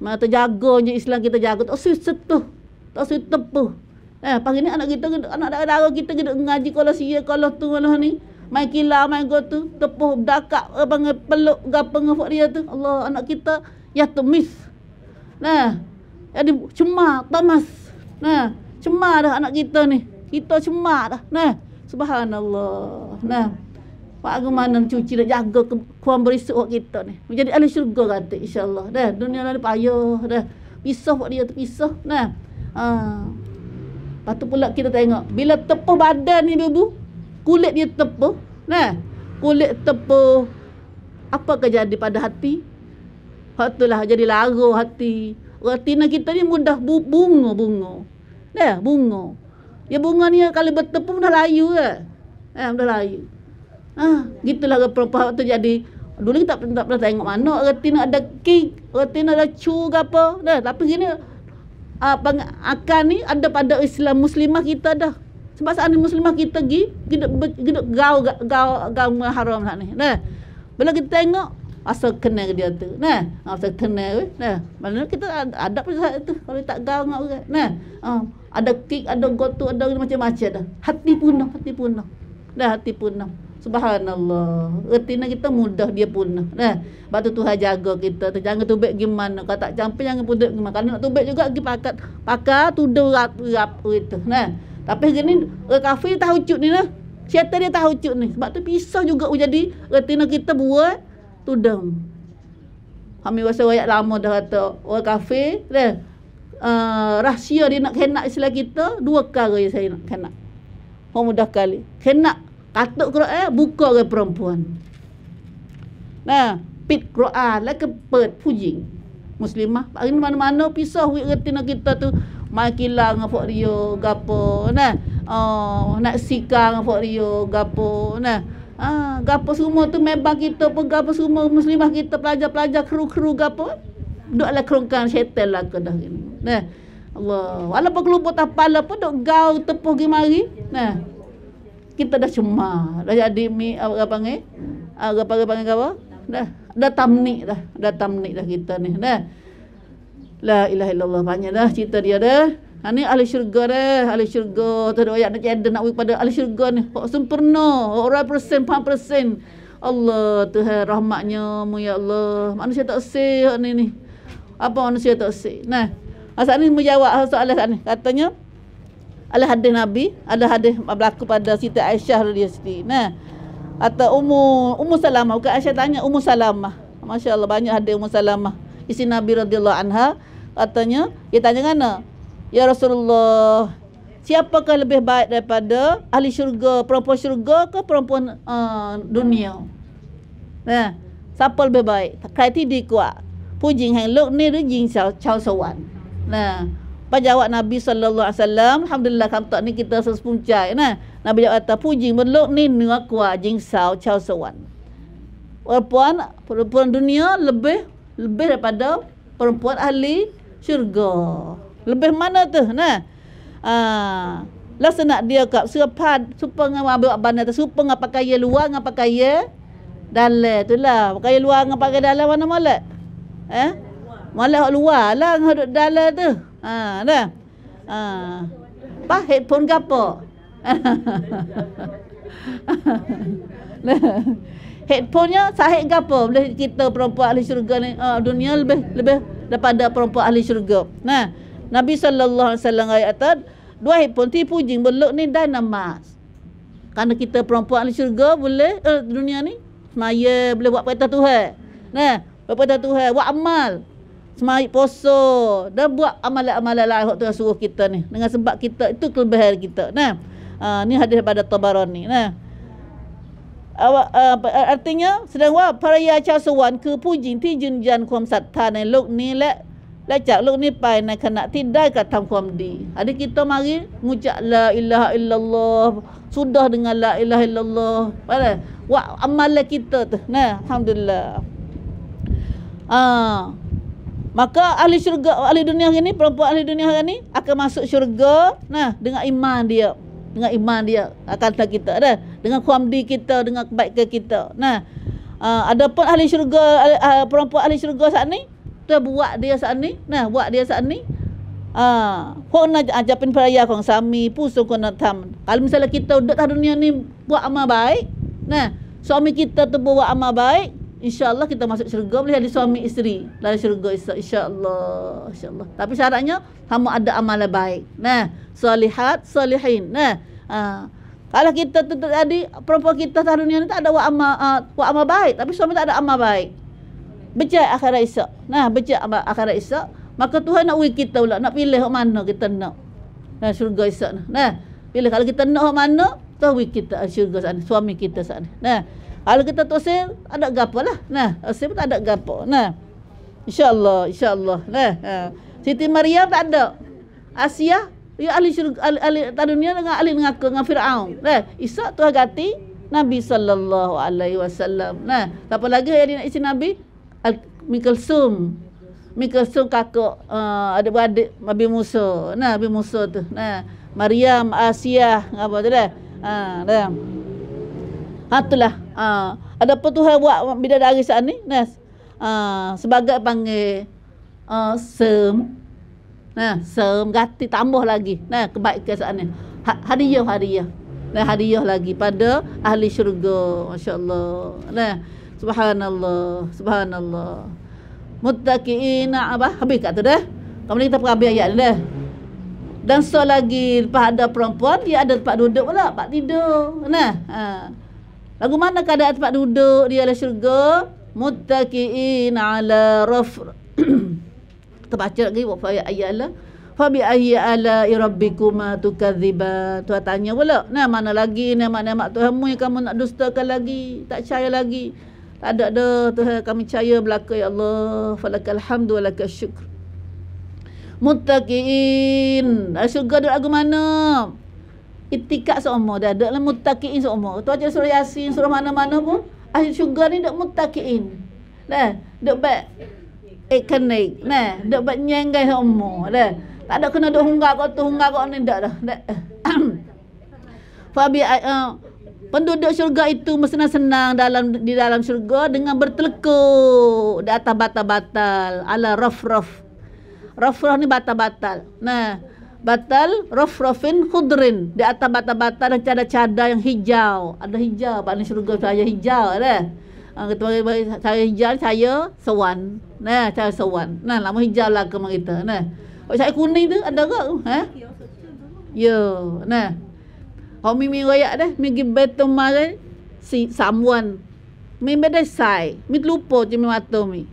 Mana terjaganya Islam kita jaga. Tak usah setuh. Tak usah tepuk. Eh, panggil ni anak kita, anak darah kita, kena ngaji kalau siya, kalau tu, kalau ni main kilau main go tu tepuh dakak abang eh, peluk gapo ngefuk dia tu Allah anak kita ya temis nah jadi ya cemar tamas nah cemar dah anak kita ni kita cemar dah nah subhanallah nah Pak Agung mana cuci dah jaga ke kuam berisik buat kita ni. Menjadi ahli syurga kata insyaAllah. Nah, dunia ni payah Nah, Pisah buat dia tu pisah. Nah. Ha. Ah, Lepas tu pula kita tengok. Bila tepuh badan ni bubu kulit kulitnya tepuh nah kulit tepuh apa ke jadi pada hati hatulah jadi lara hati retina kita ni mudah bu bunga bunga nah bunga ya bunga ni kalau bertepuh dah layu ke kan? eh dah layu ah gitulah perempuan tu jadi dulu kita tak, tak pernah tengok mana retina ada kik retina ada cu ke apa nah tapi gini uh, ah, akan ni ada pada Islam Muslimah kita dah sebab saat ni muslimah kita gi gedek gau gau gau haram ni. nah bila kita tengok Asa kena dia tu. Nah, asa kena we. Nah, mana kita ada pun saat tu kalau tak gaul dengan orang. Nah. Ah, ada kick, ada gotu, ada macam-macam dah. Hati punah, hati punah. Dah hati punah. Subhanallah. Retina kita mudah dia punah. Nah. Sebab tu Tuhan jaga kita. Tu jangan tubek gimana. Kalau tak campur jangan pudek gimana. Kalau nak tubek juga pergi pakat. Pakat tudur rap rap itu. Nah. Tapi hari ni orang kafir tahu cut ni lah. Syaitan dia tahu cut ni. Sebab tu pisah juga jadi retina kita buat tudung. Kami rasa rakyat lama dah kata orang kafir dia uh, rahsia dia nak kenak Islam kita dua kali yang saya nak kenak. Orang mudah kali. Kenak katuk kerana eh, buka orang perempuan. Nah, pit Quran lah ke pet pujing. Muslimah. Hari mana-mana pisah retina kita tu mai kilang dengan Fok Rio gapo nah oh nak sikar dengan Fok Rio gapo nah ah gapo semua tu memang kita pun gapo semua muslimah kita pelajar-pelajar kru-kru gapo duklah kerongkang setel lah ke dah ini nah Allah walaupun kelompok tak pala pun duk gau tepuh gimari nah kita dah cuma dah jadi mi apa panggil ah, apa panggil apa dah dah tamnik dah dah tamnik dah kita ni nah La ilaha illallah banyak dah cerita dia dah. Ha ni ahli syurga dah, ahli syurga. Tu ada ayat nak ada nak pergi pada ahli syurga ni. Hak sempurna, orang persen, pam persen. Allah Tuhan rahmatnya mu ya Allah. Manusia tak sih hak ni ni. Apa manusia tak sih? Nah. Asal ha, ni menjawab soalan asal ni. Katanya ada hadis Nabi, ada hadis berlaku pada Siti Aisyah radhiyallahu Nah. Atau Ummu Ummu Salamah, bukan Aisyah tanya Ummu Salamah. Masya-Allah banyak hadis Ummu Salamah. isi Nabi radhiyallahu anha katanya dia tanya kan, ya Rasulullah siapakah lebih baik daripada ahli syurga perempuan syurga ke perempuan uh, dunia nah eh, siapa lebih baik kait di kuat pujing hang lok ni rejing chau sawan nah Pajawab Nabi sallallahu alaihi wasallam, alhamdulillah kamtak ni kita sesepuncai nah. Nabi jawab kata pujing meluk ni nua kwa jing sao chau sawan. Perempuan perempuan dunia lebih lebih daripada perempuan ahli syurga. Lebih mana tu nah? Ah, uh, lah nak dia kat sepat supa dengan abang abang tu supa dengan pakai ye luar dengan pakai ye dalam tu lah. Pakai luar dengan pakai dalam mana molek? Eh? Molek luar lah dengan duduk dalam tu. Ah, uh, nah. Ah. Uh, Pahit pun gapo. Lah headphone-nya sahih ke apa boleh kita perempuan ahli syurga ni uh, dunia lebih lebih daripada perempuan ahli syurga nah Nabi sallallahu alaihi wasallam ayat dua headphone tipu jing belok ni dan emas kerana kita perempuan ahli syurga boleh uh, dunia ni semaya boleh buat perintah Tuhan nah buat perintah Tuhan buat amal semai poso dan buat amalan-amalan lain waktu suruh kita ni dengan sebab kita itu kelebihan kita nah uh, ni hadis pada Tabarani nah uh, uh, artinya sedang ว่าภรรยาชาวสวรรค์คือผู้หญิงที่ยืนยันความศรัทธาในโลกนี้และและจากโลกนี้ไปในขณะที่ได้กระทําความดีอันนี้คิดต่อมาอีกมุจัลลอิลลาฮิลลัลลอฮ์สุดดังละอิลลาฮิลลัลลอฮ์ไปเลยว่าอามัลละกิตต์นะฮัมดุลลาอ่า Maka ahli syurga, ahli dunia ini, perempuan ahli dunia ini akan masuk syurga nah, dengan iman dia dengan iman dia akan kita dah dengan kuamdi kita dengan kebaikan kita nah uh, ada pun ahli syurga uh, perempuan ahli syurga saat ni tu buat dia saat ni nah buat dia saat ni ah uh, kau ajapin peraya kau sami pusuk kau nak tham kalau misalnya kita duduk di dunia ni buat amal baik nah suami kita tu buat amal baik InsyaAllah kita masuk syurga boleh jadi suami isteri dalam syurga esok. InsyaAllah. InsyaAllah. Tapi syaratnya, kamu ada amalan baik. Nah, solihat, solihin. Nah, ha. kalau kita tadi, perempuan kita tahun dunia ni tak ada wa'ama wa ha, amal baik. Tapi suami tak ada amal baik. Becai akhirat esok. Nah, becai akhirat esok. Maka Tuhan nak wik kita pula. Nak pilih mana kita nak. Nah, syurga esok. Nah, pilih kalau kita nak mana, Tuhan wik kita syurga sana. Suami kita sana. Nah, kalau kita tak usir, ada gapo lah. Nah, usir tak ada gapo. Nah. Insya-Allah, insya-Allah. Nah. Ha. Siti Maryam tak ada. Asia, ya ahli syurga, ahli, ahli dunia dengan ahli dengan aku, dengan Firaun. Nah, Isa tu ganti Nabi sallallahu alaihi wasallam. Nah, siapa lagi yang nak isi Nabi? Al Mikelsum. Mikelsum kakak uh, ada adik Nabi Musa. Nah, Nabi Musa tu. Nah, Maryam, Asia, apa tu dah? Ah, dah. Ha itulah. Ha ada apa Tuhan buat bila dari saat ni? Nas. Ha sebagai panggil ha, sem. Nah, ha, sem gati tambah lagi. Nah, ha, kebaikan saat ni. Ha, hadiah hadiah. Nah, ha, hadiah lagi pada ahli syurga. Masya-Allah. Nah. Ha, subhanallah. Subhanallah. Muttaqiina apa? Habis kat tu dah. Kemudian kita pergi ayat ni dah. Dan so lagi lepas ada perempuan dia ada tempat duduk pula, tempat tidur. Nah. Ha. Lagu mana keadaan tempat duduk dia dalam syurga? Muttaki'in ala raf. Terbaca lagi buat ayat ayat lah. Fabi ayi ala irabbikuma tukadziba. Tuhan tanya pula. Nah mana lagi? Nah mana mak tu, mu yang kamu nak dustakan lagi? Tak percaya lagi? Tak ada dah Tuhan kami percaya belaka ya Allah. Falakal hamdu walakal syukur. Muttaki'in. Syurga duduk lagu mana? Itikak seumur dah dak lah mutakiin seumur tu aja surah yasin surah mana-mana pun ahli syurga ni dak mutakiin nah dak bet ekanik nah dak bet nyenggai seumur dah tak ada kena dak hunggar kau tu hunggar kau ni dak dah fa bi eh, eh, Penduduk syurga itu bersenang-senang dalam di dalam syurga dengan bertelekuk di atas bata-batal ala raf-raf. Raf-raf ni bata-batal. Nah, batal rofrofin khudrin di atas bata-bata dan cada-cada yang hijau ada hijau pada syurga saya hijau ada ha, kita bagi bagi saya hijau saya sewan nah saya sewan nah lama hijau lah kemang kita nah oh, saya kuning tu ada ke ha yo nah kau mimi gaya deh mimi betul macam si samuan mimi dah say mimi lupa cuma mata mimi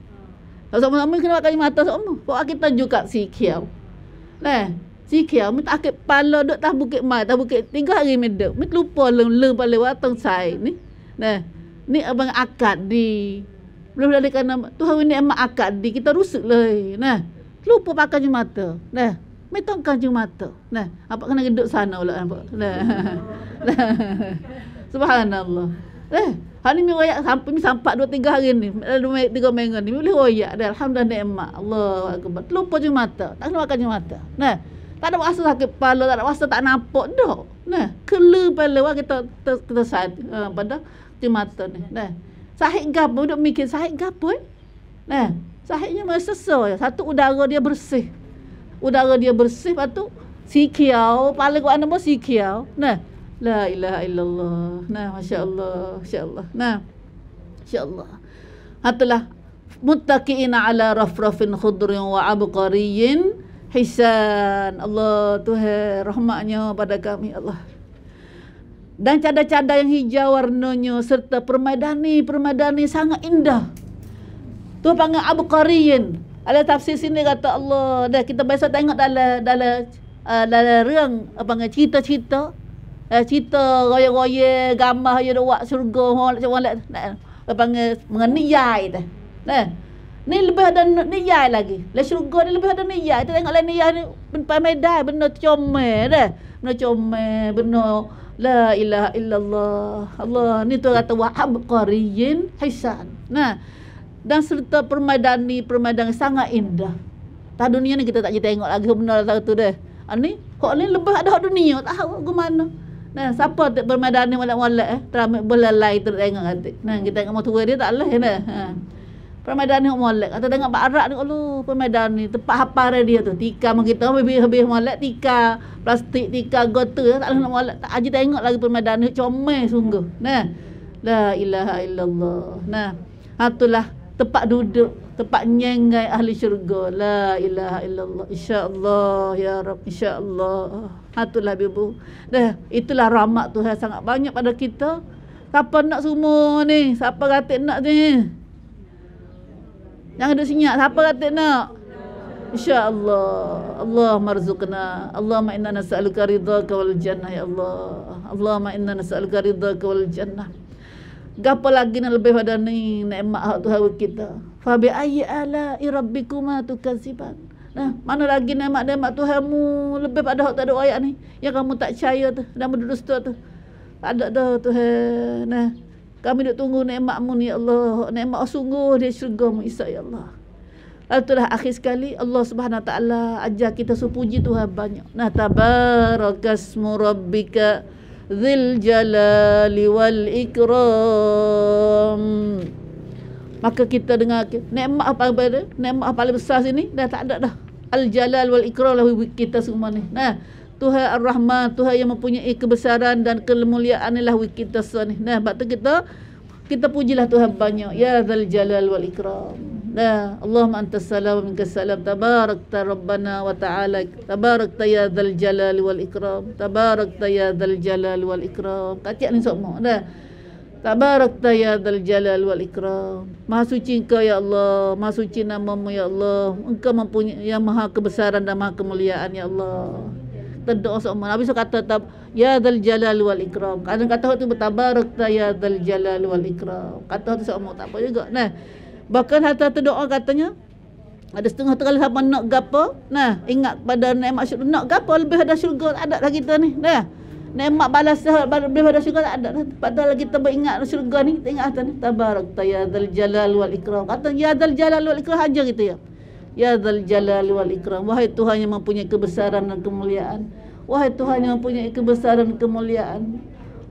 kalau sama-sama kena pakai mata sama. Bawa kita juga si kiau. Nah, Sikir, mesti tak kepala duk tak bukit mai, tak bukit tiga hari mi duk. Mi terlupa leng leng pala watang saya ni. Nah, ni abang akad di. Belum dari kerana Tuhan ni emak akad di, kita rusuk lah. Nah, lupa pakai je mata. Nah, mi tongkan je mata. Nah, apa kena duduk sana pula. Nah, nah. Subhanallah. Nah, hari ni mi sampai mi sampak dua tiga hari ni. Dua tiga minggu ni, mi boleh Alhamdulillah emak. Allah, lupa je mata. Tak nak makan je mata. Nah, tak ada rasa sakit kepala, tak ada rasa tak nampak eh, dah. Nah, kelu pala wah kita kita sat uh, pada tu mata ni. Nah. Sahih gapo duk mikir sahih gapo? Eh? Nah, sahihnya mesti ya. Satu udara dia bersih. Udara dia bersih patu sikiau, paling kuat nama sikiau. Nah. La ilaha illallah. Nah, masya-Allah, masya-Allah. Nah. Insya-Allah. Hatulah muttaqina ala rafrafin khudrin wa abqariyin Hisan Allah Tuhan rahmatnya pada kami Allah Dan cada-cada yang hijau warnanya Serta permadani-permadani sangat indah Tu panggil Abu Qariyin Ada tafsir sini kata Allah Dah kita biasa tengok dalam Dalam uh, dalam ruang apa panggil cerita-cerita uh, cerita raya-raya gambar yang dia buat surga orang nak orang nak panggil mengenai dah nah Ni lebih ada niyai lagi. Le lah syurga ni lebih ada niyai. Kita tengok lah niyai ni pun medai benda comel dah. Benda comel, benda la ilaha illallah. Allah ni tu kata wa abqariyin hisan. Nah. Dan serta permadani permadani sangat indah. Tak dunia ni kita tak jadi tengok lagi benda tahu tu dah. Ani, ah, kok ni lebih ada dunia tahu ke mana. Nah, siapa tak bermadani malam-malam eh? Teramik belalai tu tengok nanti. Nah, kita tengok motor dia tak leh nah. Ha. Pemadan ni molek atau tengok barat ni ulu pemadan ni tempat apa dia tu tika mung kita habis habis molek tika plastik tika gotu tak nak molek tak aja tengok lagi pemadan ni comel sungguh nah la ilaha illallah nah hatulah tempat duduk tempat nyengai ahli syurga la ilaha illallah insyaallah ya rab insyaallah hatulah bibu Nah, itulah rahmat tu sangat banyak pada kita siapa nak semua ni siapa kata nak ni Jangan duduk senyap. Siapa kata nak? InsyaAllah. Allah marzukna. Allah ma'inna nasa'alka ridhaka kawal jannah. Ya Allah. Allah ma'inna nasa'alka ridhaka kawal jannah. Gapa lagi nak lebih pada ni nikmat hak Tuhan kita. Fa bi ayyi ala'i rabbikuma tukazziban. Nah, mana lagi nikmat nikmat Tuhanmu lebih pada hak tak ada ayat ni yang kamu tak percaya tu dan berdusta tu. Tak ada dah Tuhan. Nah, kami duk tunggu nikmatmu ni ya Allah. Nikmat sungguh di syurga mu Isa ya Allah. Itulah akhir sekali Allah Subhanahu taala ajar kita supuji Tuhan banyak. Nah tabarakasmu rabbika dzil jalali wal ikram. Maka kita dengar nikmat apa apa Nikmat paling besar sini dah tak ada dah. Al jalal wal ikram lah kita semua ni. Nah. Tuhan Ar-Rahman, Tuhan yang mempunyai kebesaran dan kemuliaan ialah kita sun. Nah, waktu kita kita pujilah Tuhan banyak. Ya Zal Jalal wal Ikram. Nah, Allahumma antas salam minka salam tabarakta rabbana wa ta'ala tabarakta ya Zal Jalal wal Ikram. Tabarakta ya Zal Jalal wal Ikram. Katiak ni semua. Nah. Tabarakta ya Zal Jalal wal Ikram. Maha suci Engkau ya Allah. Maha suci namamu ya Allah. Engkau mempunyai yang maha kebesaran dan maha kemuliaan ya Allah terdoa sama, Nabi suka kata Ya dal jalal wal ikram Kadang kata tu bertabaruk ta Ya dal jalal wal ikram Kata tu sama, tak apa juga Nah Bahkan hati terdoa katanya ada setengah terkala siapa nak gapo nah ingat pada nikmat syurga nak gapo lebih ada syurga ada lah kita ni nah nikmat balas lebih ada syurga tak ada lah padahal kita beringat syurga ni tengok tu, ni tabarak ta ya dal jalal wal ikram kata ya dal jalal wal ikram aja gitu ya Ya Dhal Jalal wal Ikram Wahai Tuhan yang mempunyai kebesaran dan kemuliaan Wahai Tuhan yang mempunyai kebesaran dan kemuliaan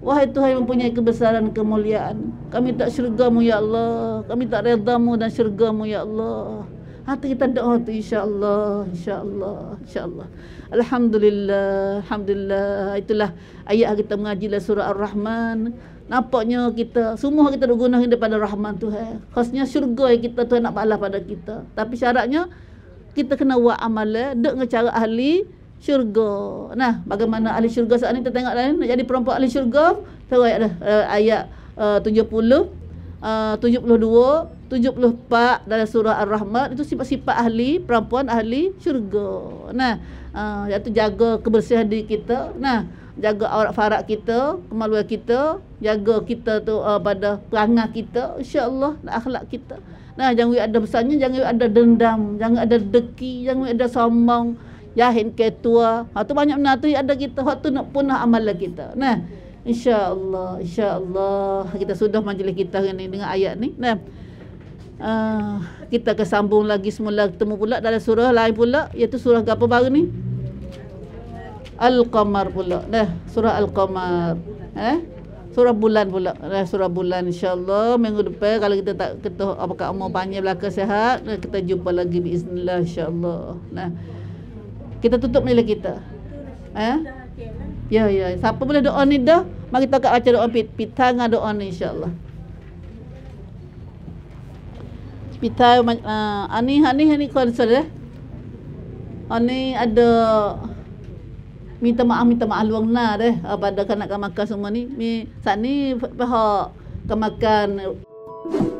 Wahai Tuhan yang mempunyai kebesaran dan kemuliaan Kami tak syurgamu ya Allah Kami tak redamu dan syurgamu ya Allah Hati kita doa tu insyaAllah InsyaAllah InsyaAllah Alhamdulillah Alhamdulillah Itulah ayat kita mengaji dalam surah Ar-Rahman nampaknya kita semua kita nak guna daripada rahmat Tuhan. Khasnya syurga yang kita Tuhan nak balas pada kita. Tapi syaratnya kita kena buat amalan dengan cara ahli syurga. Nah, bagaimana ahli syurga saat ni kita tengok lain nak jadi perempuan ahli syurga, tengok ayat dah eh, ayat uh, 70 uh, 72 74 dalam surah Ar-Rahman itu sifat-sifat ahli perempuan ahli syurga. Nah, uh, iaitu jaga kebersihan diri kita. Nah, jaga aurat farak kita, kemaluan kita, jaga kita tu uh, pada perangai kita, insya-Allah akhlak kita. Nah, jangan ada besarnya, jangan ada dendam, jangan ada deki, jangan ada sombong, yahin ketua. Ha tu banyak benda tu ada kita, ha tu nak punah amal kita. Nah, insya-Allah, insya-Allah kita sudah majlis kita hari ni dengan ayat ni. Nah. Uh, kita akan sambung lagi semula ketemu pula dalam surah lain pula iaitu surah apa baru ni? Al-Qamar pula. Dah, surah Al-Qamar. Eh? Surah bulan pula. Dah, surah bulan insya-Allah minggu depan kalau kita tak kita apa kak umur panjang belaka sihat, eh, kita jumpa lagi Bismillah, insya-Allah. Nah. Kita tutup majlis lah kita. Eh? Ya, ya. Siapa boleh doa ni dah? Mari kita kat baca doa pitah dengan doa ni insya-Allah. Pitah ah, uh, ani ani ani konsol eh. Ani ada minta maaf minta maaf luang na lah deh uh, pada kanak-kanak semua ni mi sat ni pahak kemakan uh.